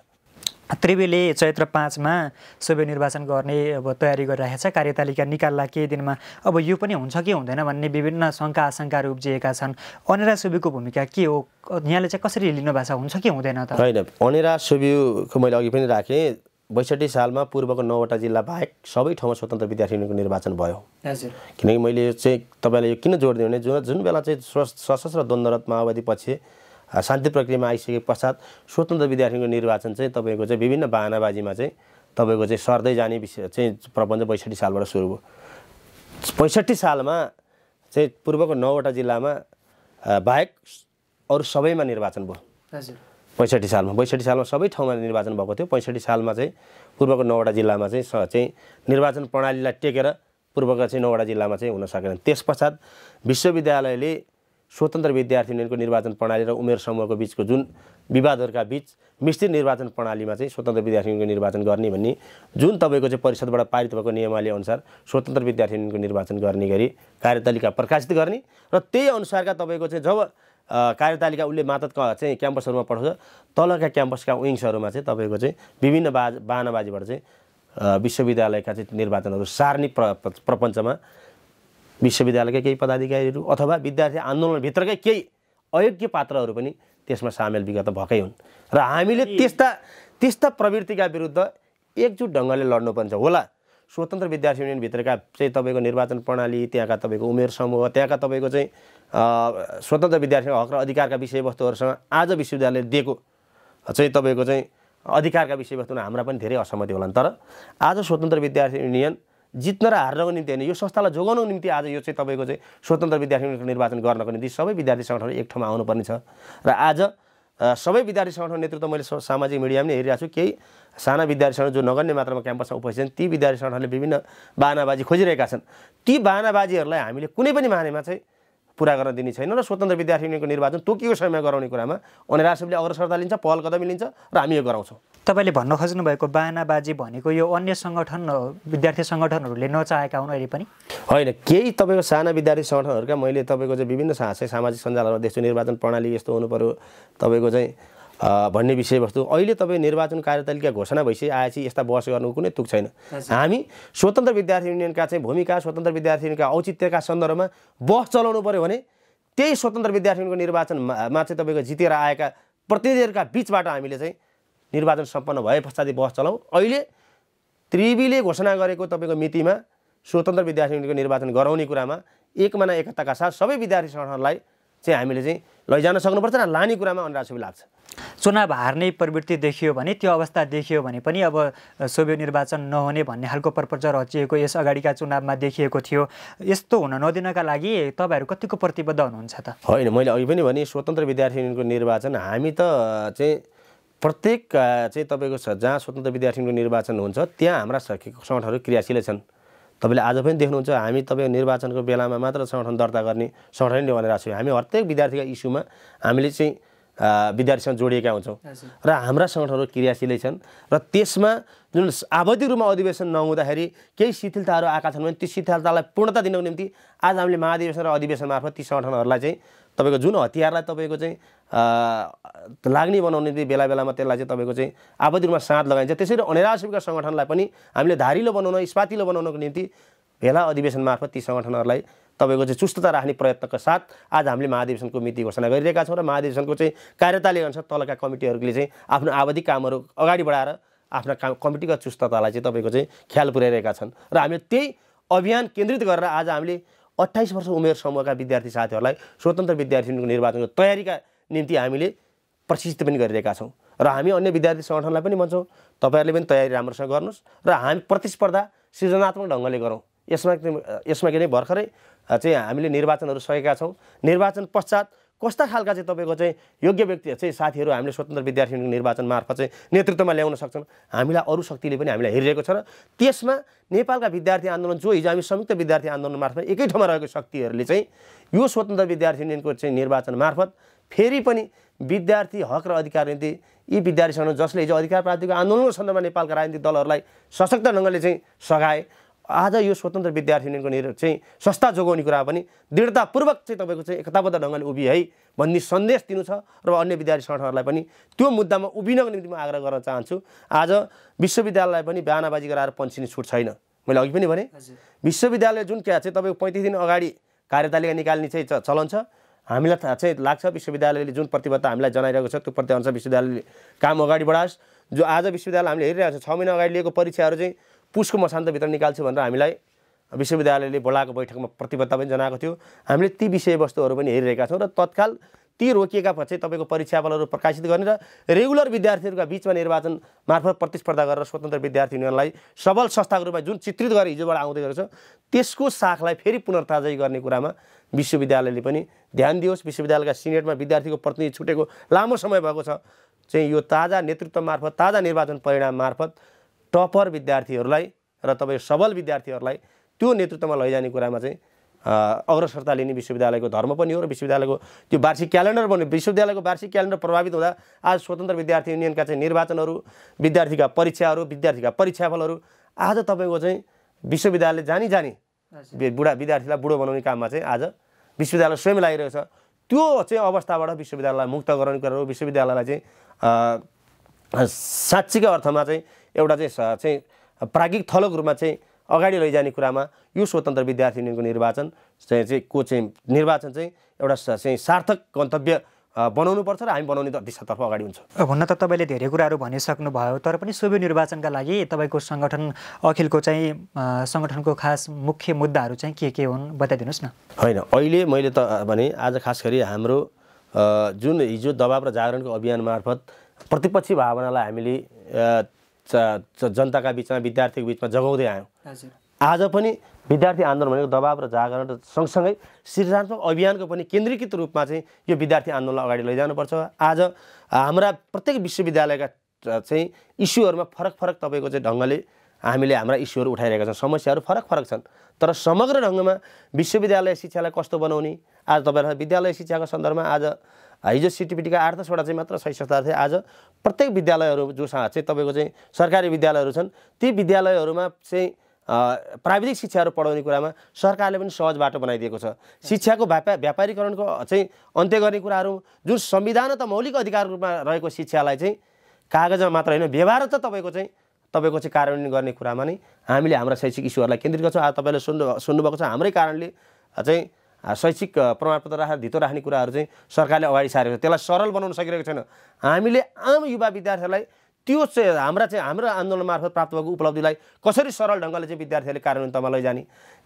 Speaker 1: त्रिवेले चैत्र पाँचमा सबै निर्वाचन गर्ने अब तयारी गरिरहेको छ कार्यतालिका निकाल्ला केही दिनमा अब यो पनि हुन्छ कि हुँदैन भन्ने विभिन्न शङ्का आशङ्काहरू उब्जिएका छन् अनिरा सुबीको भूमिका के हो यहाँले चाहिँ कसरी लिनु भएको छ हुन्छ कि हुँदैन त होइन
Speaker 2: अनिरा सुबीको मैले अघि पनि राखेँ बैसठी सालमा पूर्वको नौवटा जिल्ला बाहेक सबै ठाउँमा स्वतन्त्र विद्यार्थीको निर्वाचन भयो किनकि मैले चाहिँ तपाईँलाई यो किन जोड दिएँ भने जुन जुन बेला चाहिँ सशस्त्र द्वन्द्वरत माओवादी पछि शान्ति प्रक्रियामा आइसके पश्चात स्वतन्त्र विद्यार्थीको निर्वाचन चाहिँ तपाईँको चाहिँ विभिन्न बाहनाबाजीमा चाहिँ तपाईँको चाहिँ सर्दै जाने विषय चाहिँ प्रबन्ध पैँसठी सालबाट सुरु भयो पैँसठी सालमा चाहिँ पूर्वको नौवटा जिल्लामा बाहेक अरू सबैमा निर्वाचन भयो पैँसठी सालमा बैसठी सालमा सबै ठाउँमा निर्वाचन भएको थियो पैँसठी सालमा चाहिँ पूर्वको नौवटा जिल्लामा चाहिँ चाहिँ निर्वाचन प्रणालीलाई टेकेर पूर्वको चाहिँ नौवटा जिल्लामा चाहिँ हुन सकेन त्यस पश्चात विश्वविद्यालयले स्वतन्त्र विद्यार्थी युनियनको निर्वाचन प्रणाली र उमेर समूहको बिचको जुन विवादहरूका बिच मिश्रित निर्वाचन प्रणालीमा चाहिँ स्वतन्त्र विद्यार्थी युनियनको निर्वाचन गर्ने भन्ने जुन तपाईँको चाहिँ परिषदबाट पारित भएको नियमावली अनुसार स्वतन्त्र विद्यार्थी युनियनको निर्वाचन गर्ने गरी कार्यतालिका प्रकाशित गर्ने र त्यही अनुसारका तपाईँको चाहिँ जब कार्यतालिका उसले मातत चाहिँ क्याम्पसहरूमा पठाउँछ तलका क्याम्पसका विङ्सहरूमा चाहिँ तपाईँको चाहिँ विभिन्न बाज बाहनाबाजीबाट चाहिँ विश्वविद्यालयका चाहिँ निर्वाचनहरू सार्ने प्र प्रपञ्चमा विश्वविद्यालयका केही पदाधिकारीहरू अथवा विद्यार्थी आन्दोलनभित्रकै केही अयोग्य पात्रहरू पनि त्यसमा सामेल विगत भएकै हुन् र हामीले त्यस्ता त्यस्ता प्रवृत्तिका विरुद्ध एकजुट ढङ्गले लड्नुपर्छ होला स्वतन्त्र विद्यार्थी युनियनभित्रका चाहिँ तपाईँको निर्वाचन प्रणाली त्यहाँका तपाईँको उमेर समूह त्यहाँका तपाईँको चाहिँ स्वतन्त्र विद्यार्थी हक र अधिकारका विषयवस्तुहरूसँग आज विश्वविद्यालयले दिएको चाहिँ तपाईँको चाहिँ अधिकारका विषयवस्तुमा हाम्रा पनि धेरै असहमति होला तर आज स्वतन्त्र विद्यार्थी युनियन जित्न र हार्नको निम्ति होइन यो संस्थालाई जोगाउनको निम्ति आज यो चाहिँ तपाईँको चाहिँ स्वतन्त्र विद्यार्थी निर्वाचन गर्नको निम्ति सबै विद्यार्थी सङ्गठन एक ठाउँमा आउनुपर्ने छ र आज सबै विद्यार्थी सङ्गठन नेतृत्व मैले सामाजिक मिडियामा पनि हेरिरहेको छु केही साना विद्यार्थी सङ्गठन जो नगन्य मात्रामा क्याम्पसमा उपस्थित छन् ती विद्यार्थी सङ्गठनले विभिन्न बाहनाबाजी खोजिरहेका छन् ती बाहनाबाजीहरूलाई हामीले कुनै पनि मानेमा चाहिँ पुरा गर्न दिने छैन र स्वतन्त्र विद्यार्थी युनियनको निर्वाचन तोकिएको समयमा गराउने कुरामा अनिरासबले अग्रसरता लिन्छ पहल कदमी लिन्छ र हामी यो गराउँछौँ
Speaker 1: तपाईँले भन्न खोज्नु भएको बानाबाजी भनेको यो अन्य सङ्गठन विद्यार्थी सङ्गठनहरूले नचाहेका हुन् अहिले पनि
Speaker 2: होइन केही तपाईँको साना विद्यार्थी सङ्गठनहरूका मैले तपाईँको चाहिँ विभिन्न सामाजिक सञ्जालहरूमा देख्छु निर्वाचन प्रणाली यस्तो हुनु पऱ्यो तपाईँको चाहिँ भन्ने विषयवस्तु अहिले तपाईँ निर्वाचन कार्यतालिका घोषणा भइसके आएपछि यस्ता बहस गर्नु कुनै तुक छैन हामी स्वतन्त्र विद्यार्थी युनियनका चाहिँ भूमिका स्वतन्त्र विद्यार्थी युनियनका औचित्यका सन्दर्भमा बहस चलाउनु पऱ्यो भने त्यही स्वतन्त्र विद्यार्थी युनियनको निर्वाचनमा चाहिँ तपाईँको जितेर आएका प्रतिनिधिहरूका बिचबाट हामीले चाहिँ निर्वाचन सम्पन्न भए पश्चाति बहस चलाउँ अहिले त्रिवीले घोषणा गरेको तपाईँको मितिमा स्वतन्त्र विद्यार्थी युनियनको निर्वाचन गराउने कुरामा एक एकताका साथ सबै विद्यार्थी सङ्गठनलाई चाहिँ
Speaker 1: हामीले चाहिँ लैजान सक्नुपर्छ र लाने कुरामा अनुराग लाग्छ चुनाव हार्ने प्रवृत्ति देखियो भने त्यो अवस्था देखियो भने पनि अब सोभि निर्वाचन नहुने भन्ने खालको प्रपचर रचिएको यस अगाडिका चुनावमा देखिएको थियो यस्तो हुन नदिनका लागि तपाईँहरू कतिको प्रतिबद्ध हुनुहुन्छ त
Speaker 2: होइन मैले अघि पनि भने स्वतन्त्र विद्यार्थी युनियनको निर्वाचन हामी त चाहिँ प्रत्येक चाहिँ तपाईँको जहाँ स्वतन्त्र विद्यार्थी युनियनको निर्वाचन हुन्छ त्यहाँ हाम्रा सङ्गठनहरू क्रियाशील छन् तपाईँले आज पनि देख्नुहुन्छ हामी तपाईँ निर्वाचनको बेलामा मात्र सङ्गठन दर्ता गर्ने सङ्गठन नै भनेर छौँ हामी हरेक विद्यार्थीका इस्युमा हामीले चाहिँ विद्यार्थीसँग जोडिएका हुन्छौँ र हाम्रा सङ्गठनहरू क्रियाशीलै छन् र त्यसमा जुन आवधिक रूपमा अधिवेशन नहुँदाखेरि केही शिथिलताहरू आएका छन् भने ती शिथिलतालाई पूर्णता दिनको निम्ति आज हामीले महाधिवेशन र अधिवेशन मार्फत ती सङ्गठनहरूलाई चाहिँ तपाईँको जुन हतियारलाई तपाईँको चाहिँ लाग्ने बनाउने बेला बेलामा त्यसलाई चाहिँ तपाईँको चाहिँ आवधिक रूपमा साँध लगाइन्छ त्यसरी अनिराशिका सङ्गठनलाई पनि हामीले धारिलो बनाउन इस्पातिलो बनाउनको निम्ति भेला अधिवेशन मार्फत ती सङ्गठनहरूलाई तपाईँको चाहिँ चुस्तता राख्ने प्रयत्नका साथ आज हामीले महाधिवेशनको मिति घोषणा गरिरहेका छौँ र महाधिवेशनको चाहिँ कार्यताले अनुसार तलका कमिटीहरूले चाहिँ आफ्नो आवधिक कामहरू अगाडि बढाएर आफ्ना काम कमिटीका चुस्ततालाई चाहिँ तपाईँको चाहिँ ख्याल पुर्याइरहेका छन् र हामीले त्यही अभियान केन्द्रित गरेर आज हामीले अट्ठाइस वर्ष उमेर समूहका विद्यार्थी साथीहरूलाई स्वतन्त्र विद्यार्थीको निर्वाचनको तयारीका निम्ति हामीले प्रशिक्षित पनि गरिरहेका छौँ र हामी अन्य विद्यार्थी सङ्गठनलाई पनि भन्छौँ तपाईँहरूले पनि तयारी राम्रोसँग गर्नुहोस् र हामी प्रतिस्पर्धा सृजनात्मक ढङ्गले गरौँ यसमा यसमा के भर्खरै चाहिँ हामीले निर्वाचनहरू सकेका छौँ निर्वाचन पश्चात कस्ता खालका चाहिँ तपाईँको चाहिँ योग्य व्यक्तिहरू चाहिँ साथीहरू हामीले स्वतन्त्र विद्यार्थी निर्वाचन मार्फत चाहिँ नेतृत्वमा ल्याउन सक्छन् हामीलाई अरू शक्तिले पनि हामीलाई हेरिरहेको छ र त्यसमा नेपालका विद्यार्थी आन्दोलन जो हिजो हामी संयुक्त विद्यार्थी आन्दोलन मार्फत एकै ठाउँमा रहेको शक्तिहरूले चाहिँ यो स्वतन्त्र विद्यार्थी युनियनको चाहिँ निर्वाचन मार्फत फेरि पनि विद्यार्थी हक र अधिकार नीति यी विद्यार्थी विद्यार्थीसँग जसले हिजो अधिकार प्राप्तिको आन्दोलनको सन्दर्भमा नेपालका राजनीतिक दलहरूलाई सशक्त ढङ्गले चाहिँ सघाए आज यो स्वतन्त्र विद्यार्थी युनियनको निर चाहिँ संस्था जोगाउने कुरा पनि दृढतापूर्वक चाहिँ तपाईँको चाहिँ एकताबद्ध ढङ्गले उभि है भन्ने सन्देश दिनु छ र अन्य विद्यार्थी सङ्गठनहरूलाई पनि त्यो मुद्दामा उभिनको निम्ति म आग्रह गर्न चाहन्छु आज विश्वविद्यालयलाई पनि बिहानबाजी गराएर पन्सिने छुट छैन मैले अघि पनि भनेँ विश्वविद्यालय जुन क्या चाहिँ तपाईँको पैँतिस दिन अगाडि कार्यतालिका निकाल्ने चाहिँ चलन छ हामीलाई थाहा चाहिँ लाग्छ विश्वविद्यालयले जुन प्रतिबद्धता हामीलाई जनाइरहेको छ त्यो प्रतिअनुसार विश्वविद्यालयले काम अगाडि बढाओस् जो आज विश्वविद्यालय हामीले हेरिरहेको छ छ महिना अगाडि लिएको परीक्षाहरू चाहिँ पुसको मसान्तभित्र निकाल्छु भनेर हामीलाई विश्वविद्यालयले बोलाएको बैठकमा प्रतिबद्धता पनि जनाएको थियो हामीले ती विषयवस्तुहरू पनि हेरिरहेका छौँ र तत्काल ती रोकिएका पछि तपाईँको परीक्षाफलहरू प्रकाशित गर्ने र रेगुलर विद्यार्थीहरूका बिचमा निर्वाचन मार्फत प्रतिस्पर्धा गरेर स्वतन्त्र विद्यार्थी युनियनलाई सबल संस्थाको रूपमा जुन चित्रित गरेर हिजोबाट आउँदै गरेको छ त्यसको साखलाई फेरि पुनर्ताजै गर्ने कुरामा विश्वविद्यालयले पनि ध्यान दियोस् विश्वविद्यालयका सिनेटमा विद्यार्थीको प्रतिनिधि छुटेको लामो समय भएको छ चाहिँ यो ताजा नेतृत्व मार्फत ताजा निर्वाचन परिणाम मार्फत टपर विद्यार्थीहरूलाई र तपाईँ सबल विद्यार्थीहरूलाई त्यो नेतृत्वमा लैजाने कुरामा चाहिँ अग्रसरता लिने विश्वविद्यालयको धर्म पनि हो र विश्वविद्यालयको त्यो वार्षिक क्यालेन्डर पनि विश्वविद्यालयको वार्षिक क्यालेन्डर प्रभावित हुँदा आज स्वतन्त्र विद्यार्थी युनियनका चाहिँ निर्वाचनहरू विद्यार्थीका परीक्षाहरू विद्यार्थीका परीक्षाफलहरू आज तपाईँको चाहिँ विश्वविद्यालय जानी जानी बुढा विद्यार्थीलाई बुढो बनाउने काममा चाहिँ आज विश्वविद्यालय स्वयं लागिरहेको छ त्यो चाहिँ अवस्थाबाट विश्वविद्यालयलाई मुक्त गराउने कुराहरू विश्वविद्यालयलाई चाहिँ साँच्चीकै अर्थमा चाहिँ एउटा चाहिँ चाहिँ प्राज्ञिक थलोको रूपमा चाहिँ अगाडि लैजाने कुरामा यो स्वतन्त्र विद्यार्थी युनियनको निर्वाचन चाहिँ चाहिँ को चाहिँ निर्वाचन चाहिँ एउटा चाहिँ सार्थक गन्तव्य बनाउनुपर्छ र हामी बनाउने दिशातर्फ अगाडि हुन्छ
Speaker 1: हुन त तपाईँले धेरै कुराहरू भनिसक्नुभयो तर पनि सोभि निर्वाचनका लागि तपाईँको सङ्गठन अखिलको चाहिँ सङ्गठनको खास मुख्य मुद्दाहरू चाहिँ के के हुन् बताइदिनुहोस् न
Speaker 2: होइन अहिले मैले त भने आज खास गरी हाम्रो जुन हिजो दबाब र जागरणको अभियान मार्फत प्रतिपक्षी भावनालाई हामीले जनताका बिचमा विद्यार्थीको बिचमा जगाउँदै आयौँ आज पनि विद्यार्थी आन्दोलन भनेको दबाब र जागरण र सँगसँगै सृजनात्मक अभियानको पनि केन्द्रीकृत रूपमा चाहिँ यो विद्यार्थी आन्दोलनलाई अगाडि लैजानुपर्छ आज हाम्रा प्रत्येक विश्वविद्यालयका चाहिँ इस्युहरूमा फरक फरक तपाईँको चाहिँ ढङ्गले हामीले हाम्रा इस्युहरू उठाइरहेका छौँ समस्याहरू फरक फरक छन् तर समग्र ढङ्गमा विश्वविद्यालय शिक्षालाई कस्तो बनाउने आज तपाईँहरूलाई विद्यालय शिक्षाको सन्दर्भमा आज हिजो सिटिपिटीका आठ दसवटा चाहिँ मात्र सही संस्थाहरू थिए आज प्रत्येक विद्यालयहरू जोसँग चाहिँ तपाईँको चाहिँ सरकारी विद्यालयहरू छन् ती विद्यालयहरूमा चाहिँ प्राविधिक शिक्षाहरू पढाउने कुरामा सरकारले पनि सहज बाटो बनाइदिएको छ शिक्षाको व्यापा व्यापारीकरणको चाहिँ अन्त्य गर्ने कुराहरू जुन संविधान त मौलिक अधिकारको रूपमा रहेको शिक्षालाई चाहिँ कागजमा मात्र होइन व्यवहार त तपाईँको चाहिँ तपाईँको चाहिँ कार्यान्वयन गर्ने कुरामा नै हामीले हाम्रा शैक्षिक इस्युहरूलाई केन्द्रित गर्छौँ आज तपाईँले सुन्नु सुन्नुभएको छ हाम्रै कारणले चाहिँ शैक्षिक प्रमाणपत्र राख राख्ने कुराहरू चाहिँ सरकारले अगाडि सारेको छ त्यसलाई सरल बनाउन सकिरहेको छैन हामीले आम युवा विद्यार्थीहरूलाई त्यो चाहिँ हाम्रा चाहिँ हाम्रो आन्दोलन मार्फत प्राप्त भएको उपलब्धिलाई कसरी सरल ढङ्गले चाहिँ विद्यार्थीहरूले कार्यान्वयनमा लैजाने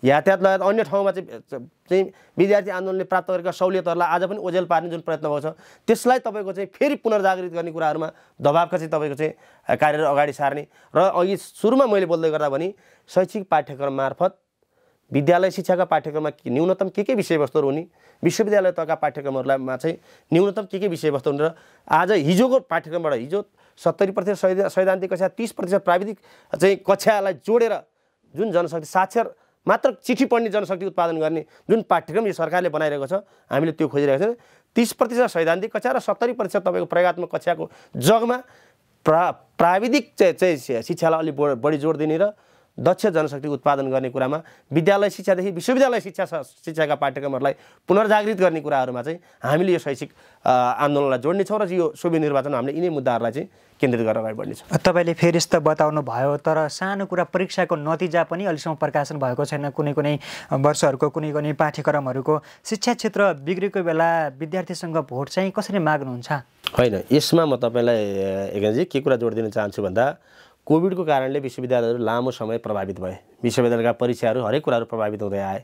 Speaker 2: यातायात लगायत अन्य ठाउँमा चाहिँ चाहिँ विद्यार्थी आन्दोलनले प्राप्त गरेका सहुलियतहरूलाई आज पनि ओझेल पार्ने जुन प्रयत्न भएको छ त्यसलाई तपाईँको चाहिँ फेरि पुनर्जागृत गर्ने कुराहरूमा दबावका चाहिँ तपाईँको चाहिँ कार्यहरू अगाडि सार्ने र अघि सुरुमा मैले बोल्दै गर्दा भने शैक्षिक पाठ्यक्रम मार्फत विद्यालय शिक्षाका पाठ्यक्रममा न्यूनतम के के विषयवस्तुहरू हुने विश्वविद्यालय तहका पाठ्यक्रमहरूमा चाहिँ न्यूनतम के के विषयवस्तु हुने र आज हिजोको पाठ्यक्रमबाट हिजो सत्तरी प्रतिशत सैद्धान्तिक कक्षा तिस प्रतिशत प्राविधिक चाहिँ कक्षालाई जोडेर जुन जनशक्ति साक्षर मात्र चिठी पढ्ने जनशक्ति उत्पादन गर्ने जुन पाठ्यक्रम यो सरकारले बनाइरहेको छ हामीले त्यो खोजिरहेको छ तिस प्रतिशत सैद्धान्तिक कक्षा र सत्तरी प्रतिशत तपाईँको प्रयोगत्मक कक्षाको जगमा प्रा प्राविधिक चाहिँ चाहिँ शिक्षालाई अलिक बढी जोड दिने र दक्ष जनशक्ति उत्पादन गर्ने कुरामा विद्यालय शिक्षादेखि विश्वविद्यालय शिक्षा शिक्षाका पाठ्यक्रमहरूलाई पुनर्जागृत गर्ने कुराहरूमा चाहिँ हामीले यो शैक्षिक आन्दोलनलाई जोड्नेछौँ र यो शोभि निर्वाचन हामीले यिनै मुद्दाहरूलाई चाहिँ केन्द्रित गरेर अगाडि बढ्नेछौँ
Speaker 1: तपाईँले फेरि यस्तो बताउनु भयो तर सानो कुरा परीक्षाको नतिजा पनि अहिलेसम्म प्रकाशन भएको छैन कुनै कुनै वर्षहरूको कुनै कुनै पाठ्यक्रमहरूको शिक्षा क्षेत्र बिग्रेको बेला विद्यार्थीसँग भोट चाहिँ कसरी माग्नुहुन्छ
Speaker 2: होइन यसमा म तपाईँलाई एकजी के कुरा जोड दिन चाहन्छु भन्दा कोभिडको कारणले विश्वविद्यालयहरू लामो समय प्रभावित भए विश्वविद्यालयका परीक्षाहरू हरेक कुराहरू प्रभावित हुँदै आए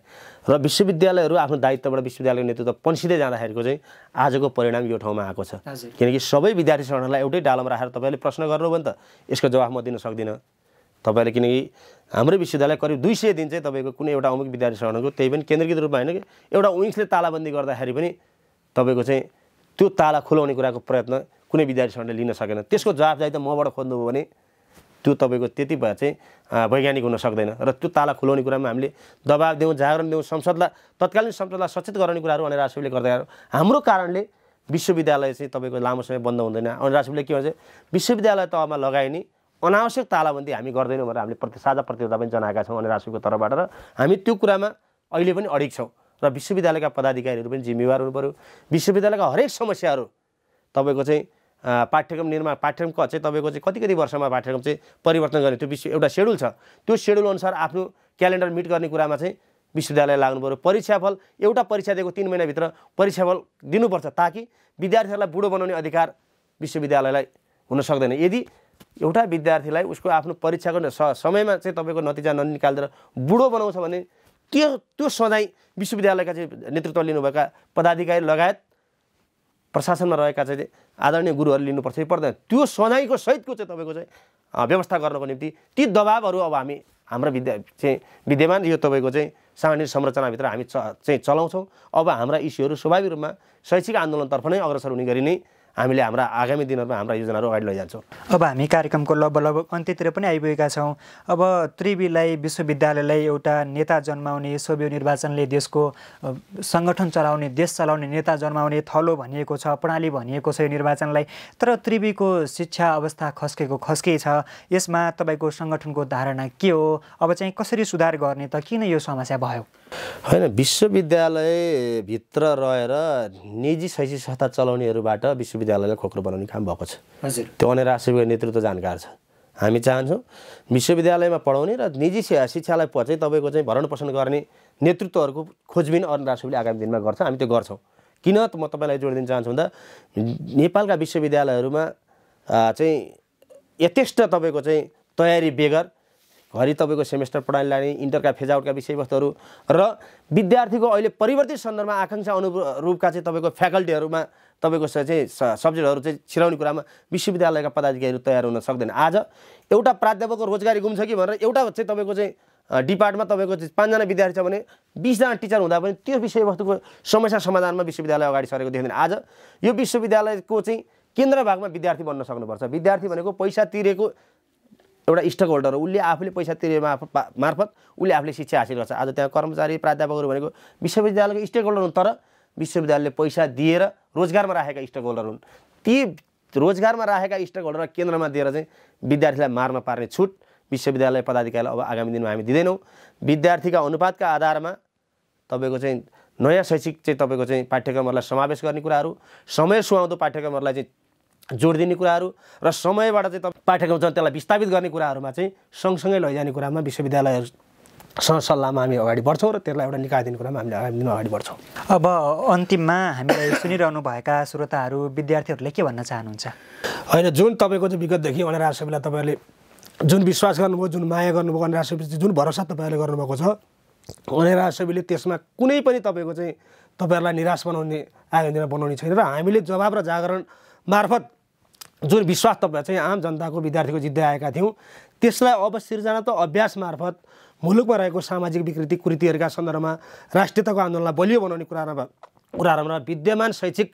Speaker 2: र विश्वविद्यालयहरू आफ्नो दायित्वबाट विश्वविद्यालयको नेतृत्व पन्सिँदै जाँदाखेरिको चाहिँ आजको परिणाम यो ठाउँमा आएको छ किनकि सबै विद्यार्थी सङ्गठनलाई एउटै डालोमा राखेर तपाईँले प्रश्न गर्नु भने त यसको जवाफ म दिन सक्दिनँ तपाईँले किनकि हाम्रो विश्वविद्यालय करिब दुई सय दिन चाहिँ तपाईँको कुनै एउटा अमुख विद्यार्थी सङ्गठनको त्यही पनि केन्द्रित रूपमा होइन कि एउटा विङ्सले तालाबन्दी गर्दाखेरि पनि तपाईँको चाहिँ त्यो ताला खुलाउने कुराको प्रयत्न कुनै विद्यार्थी सङ्गठनले लिन सकेन त्यसको जवाबदारी त मबाट खोज्नुभयो भने त्यो तपाईँको त्यति भए चाहिँ वैज्ञानिक हुन सक्दैन र त्यो ताला खुलाउने कुरामा हामीले दबाब दिउँ जागरण दिउँ संसदलाई तत्कालीन संसदलाई सचेत गराउने कुराहरू अनि राष्ट्रपतिले गर्दा हाम्रो कारणले विश्वविद्यालय चाहिँ तपाईँको लामो समय बन्द हुँदैन अनि राष्ट्रपतिले के भन्छ विश्वविद्यालय तहमा लगाइने अनावश्यक तालाबन्दी हामी गर्दैनौँ भनेर हामीले प्रति साझा प्रतियोगिता पनि जनाएका छौँ अनि राष्ट्रपतिको तर्फबाट र हामी त्यो कुरामा अहिले पनि अडिक छौँ र विश्वविद्यालयका पदाधिकारीहरू पनि जिम्मेवार हुनु विश्वविद्यालयका हरेक समस्याहरू तपाईँको चाहिँ पाठ्यक्रम निर्माण पाठ्यक्रमको चाहिँ तपाईँको चाहिँ कति कति वर्षमा पाठ्यक्रम चाहिँ परिवर्तन गर्ने त्यो विश्व एउटा सेड्युल छ त्यो सेड्युल अनुसार आफ्नो क्यालेन्डर मिट गर्ने कुरामा चाहिँ विश्वविद्यालय लाग्नु पऱ्यो परीक्षाफल एउटा परीक्षा दिएको तिन महिनाभित्र परीक्षाफल दिनुपर्छ ताकि विद्यार्थीहरूलाई बुढो बनाउने अधिकार विश्वविद्यालयलाई हुन सक्दैन यदि एउटा विद्यार्थीलाई उसको आफ्नो परीक्षाको समयमा चाहिँ तपाईँको नतिजा ननिकालिदिएर बुढो बनाउँछ भने त्यो त्यो सधैँ विश्वविद्यालयका चाहिँ नेतृत्व लिनुभएका पदाधिकारी लगायत प्रशासनमा रहेका चाहिँ आदरणीय गुरुहरू लिनुपर्छ कि पर्दैन त्यो सधैँको सहितको चाहिँ तपाईँको चाहिँ व्यवस्था गर्नको निम्ति ती दबावहरू अब हामी हाम्रो विद्या चाहिँ विद्यमान यो तपाईँको चाहिँ सामान्य संरचनाभित्र हामी चाहिँ चलाउँछौँ अब हाम्रा इस्युहरू स्वाभाविक रूपमा शैक्षिक आन्दोलनतर्फ नै अग्रसर हुने गरी नै हामीले हाम्रा आगामी दिनहरूमा हाम्रा योजनाहरू अगाडि लैजान्छौँ
Speaker 1: अब हामी कार्यक्रमको लगभग लगभग अन्त्यतिर पनि आइपुगेका छौँ अब त्रिवीलाई विश्वविद्यालयलाई एउटा नेता जन्माउने सोभियो निर्वाचनले देशको सङ्गठन चलाउने देश चलाउने नेता जन्माउने थलो भनिएको छ प्रणाली भनिएको छ यो निर्वाचनलाई तर त्रिवीको शिक्षा अवस्था खस्केको खस्के छ यसमा तपाईँको सङ्गठनको धारणा के हो अब चाहिँ कसरी सुधार गर्ने त किन यो समस्या भयो
Speaker 2: होइन विश्वविद्यालयभित्र रहेर निजी शैक्षिक संस्था चलाउनेहरूबाट विश्व विश्वविद्यालयलाई खोक्रो बनाउने काम भएको छ हजुर त्यो अन्य राष्ट्रिय नेतृत्व जानकार छ हामी चाहन्छौँ विश्वविद्यालयमा पढाउने र निजी शिक्षालाई पछि तपाईँको चाहिँ भरण पोषण गर्ने नेतृत्वहरूको खोजबिन अरू आगामी दिनमा गर्छ हामी त्यो गर्छौँ किन त म तपाईँलाई जोड दिन चाहन्छु भन्दा नेपालका विश्वविद्यालयहरूमा चाहिँ यथेष्ट तपाईँको चाहिँ तयारी बेगर घरि तपाईँको सेमेस्टर पढाइ लाने इन्टरका फेजआउटका विषयवस्तुहरू र विद्यार्थीको अहिले परिवर्तित सन्दर्भमा आकाङ्क्षा अनुरूपका चाहिँ तपाईँको फ्याकल्टीहरूमा तपाईँको चाहिँ सब्जेक्टहरू चाहिँ छिराउने कुरामा विश्वविद्यालयका पदाधिकारीहरू तयार हुन सक्दैन आज एउटा प्राध्यापकको रोजगारी गुम्छ कि भनेर एउटा चाहिँ तपाईँको चाहिँ डिपार्टमा तपाईँको चाहिँ पाँचजना विद्यार्थी छ भने बिसजना टिचर हुँदा पनि त्यो विषयवस्तुको समस्या समाधानमा विश्वविद्यालय अगाडि सरेको देखिँदैन आज यो विश्वविद्यालयको चाहिँ केन्द्र भागमा विद्यार्थी बन्न सक्नुपर्छ विद्यार्थी भनेको पैसा तिरेको एउटा स्टक होल्डर हो उसले आफूले पैसा तिरे मार्फत उसले आफूले शिक्षा हासिल गर्छ आज त्यहाँ कर्मचारी प्राध्यापकहरू भनेको विश्वविद्यालयको स्टेक होल्डर हुन् तर विश्वविद्यालयले पैसा दिएर रोजगारमा राखेका स्टेक होल्डर हुन् ती रोजगारमा राखेका स्टेक होल्डर केन्द्रमा दिएर चाहिँ विद्यार्थीलाई मार्न पार्ने छुट विश्वविद्यालय पदाधिकारीलाई अब आगामी दिनमा हामी दिँदैनौँ विद्यार्थीका अनुपातका आधारमा तपाईँको चाहिँ नयाँ शैक्षिक चाहिँ तपाईँको चाहिँ पाठ्यक्रमहरूलाई समावेश गर्ने कुराहरू समय सुहाउँदो पाठ्यक्रमहरूलाई चाहिँ जोड दिने कुराहरू र समयबाट चाहिँ तपाईँ पाठ्यक्रम छ त्यसलाई विस्थापित गर्ने कुराहरूमा चाहिँ सँगसँगै लैजाने कुरामा विश्वविद्यालयहरूसँग सल्लाहमा हामी
Speaker 1: अगाडि बढ्छौँ र त्यसलाई एउटा निकाय दिने कुरामा हामीले आगामी दिनमा अगाडि बढ्छौँ अब अन्तिममा हामीलाई सुनिरहनुभएका श्रोताहरू विद्यार्थीहरूले के भन्न चाहनुहुन्छ होइन जुन तपाईँको चाहिँ विगतदेखि अनि सबैलाई तपाईँहरूले जुन विश्वास गर्नुभयो जुन माया गर्नुभयो अनि सबैपछि जुन भरोसा तपाईँहरूले गर्नुभएको छ
Speaker 2: अनि सबैले त्यसमा कुनै पनि तपाईँको चाहिँ तपाईँहरूलाई निराश बनाउने आयोजना बनाउने छैन र हामीले जवाब र जागरण मार्फत जुन विश्वास तपाईँ चाहिँ आम जनताको विद्यार्थीको जित्दै आएका थियौँ त्यसलाई अब सिर्जना त अभ्यास मार्फत मुलुकमा रहेको सामाजिक विकृति कृतिहरूका सन्दर्भमा राष्ट्रियताको आन्दोलनलाई बलियो बनाउने कुरामा कुराहरूमा विद्यमान शैक्षिक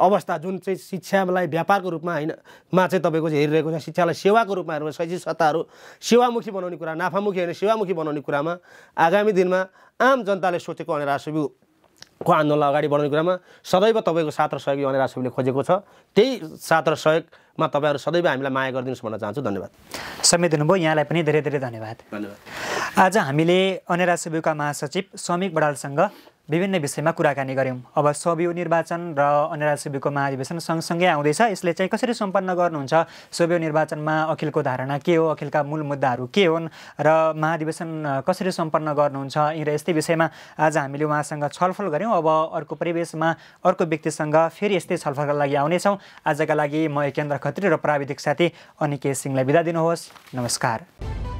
Speaker 2: अवस्था जुन चाहिँ शिक्षालाई व्यापारको रूपमा होइन मा चाहिँ तपाईँको चाहिँ हेरिरहेको छ शिक्षालाई सेवाको रूपमा हेर्नु शैक्षिक सत्ताहरू सेवामुखी बनाउने कुरा नाफामुखी होइन सेवामुखी बनाउने कुरामा आगामी दिनमा आम जनताले सोचेको अनि राष्ट्रिय को आन्दोलनलाई अगाडि बढाउने कुरामा सदैव तपाईँको साथ र सहयोग यो राष्ट्रले खोजेको छ त्यही साथ र सहयोगमा तपाईँहरू सदैव हामीलाई माया गरिदिनुहोस् भन्न चाहन्छु धन्यवाद
Speaker 1: समेत दिनुभयो यहाँलाई पनि धेरै धेरै धन्यवाद धन्यवाद आज हामीले अनेरा सेविका महासचिव समिक बडालसँग विभिन्न विषयमा कुराकानी गऱ्यौँ अब सबियो निर्वाचन र अन्य सेवीको महाधिवेशन सँगसँगै आउँदैछ यसले चाहिँ कसरी सम्पन्न गर्नुहुन्छ सबियो निर्वाचनमा अखिलको धारणा के हो अखिलका मूल मुद्दाहरू के हुन् र महाधिवेशन कसरी सम्पन्न गर्नुहुन्छ यी र यस्तै विषयमा आज हामीले उहाँसँग छलफल गऱ्यौँ अब अर्को परिवेशमा अर्को व्यक्तिसँग फेरि यस्तै छलफलका लागि आउनेछौँ आजका लागि म एकेन्द्र खत्री र प्राविधिक साथी अनिकेश सिंहलाई बिदा दिनुहोस् नमस्कार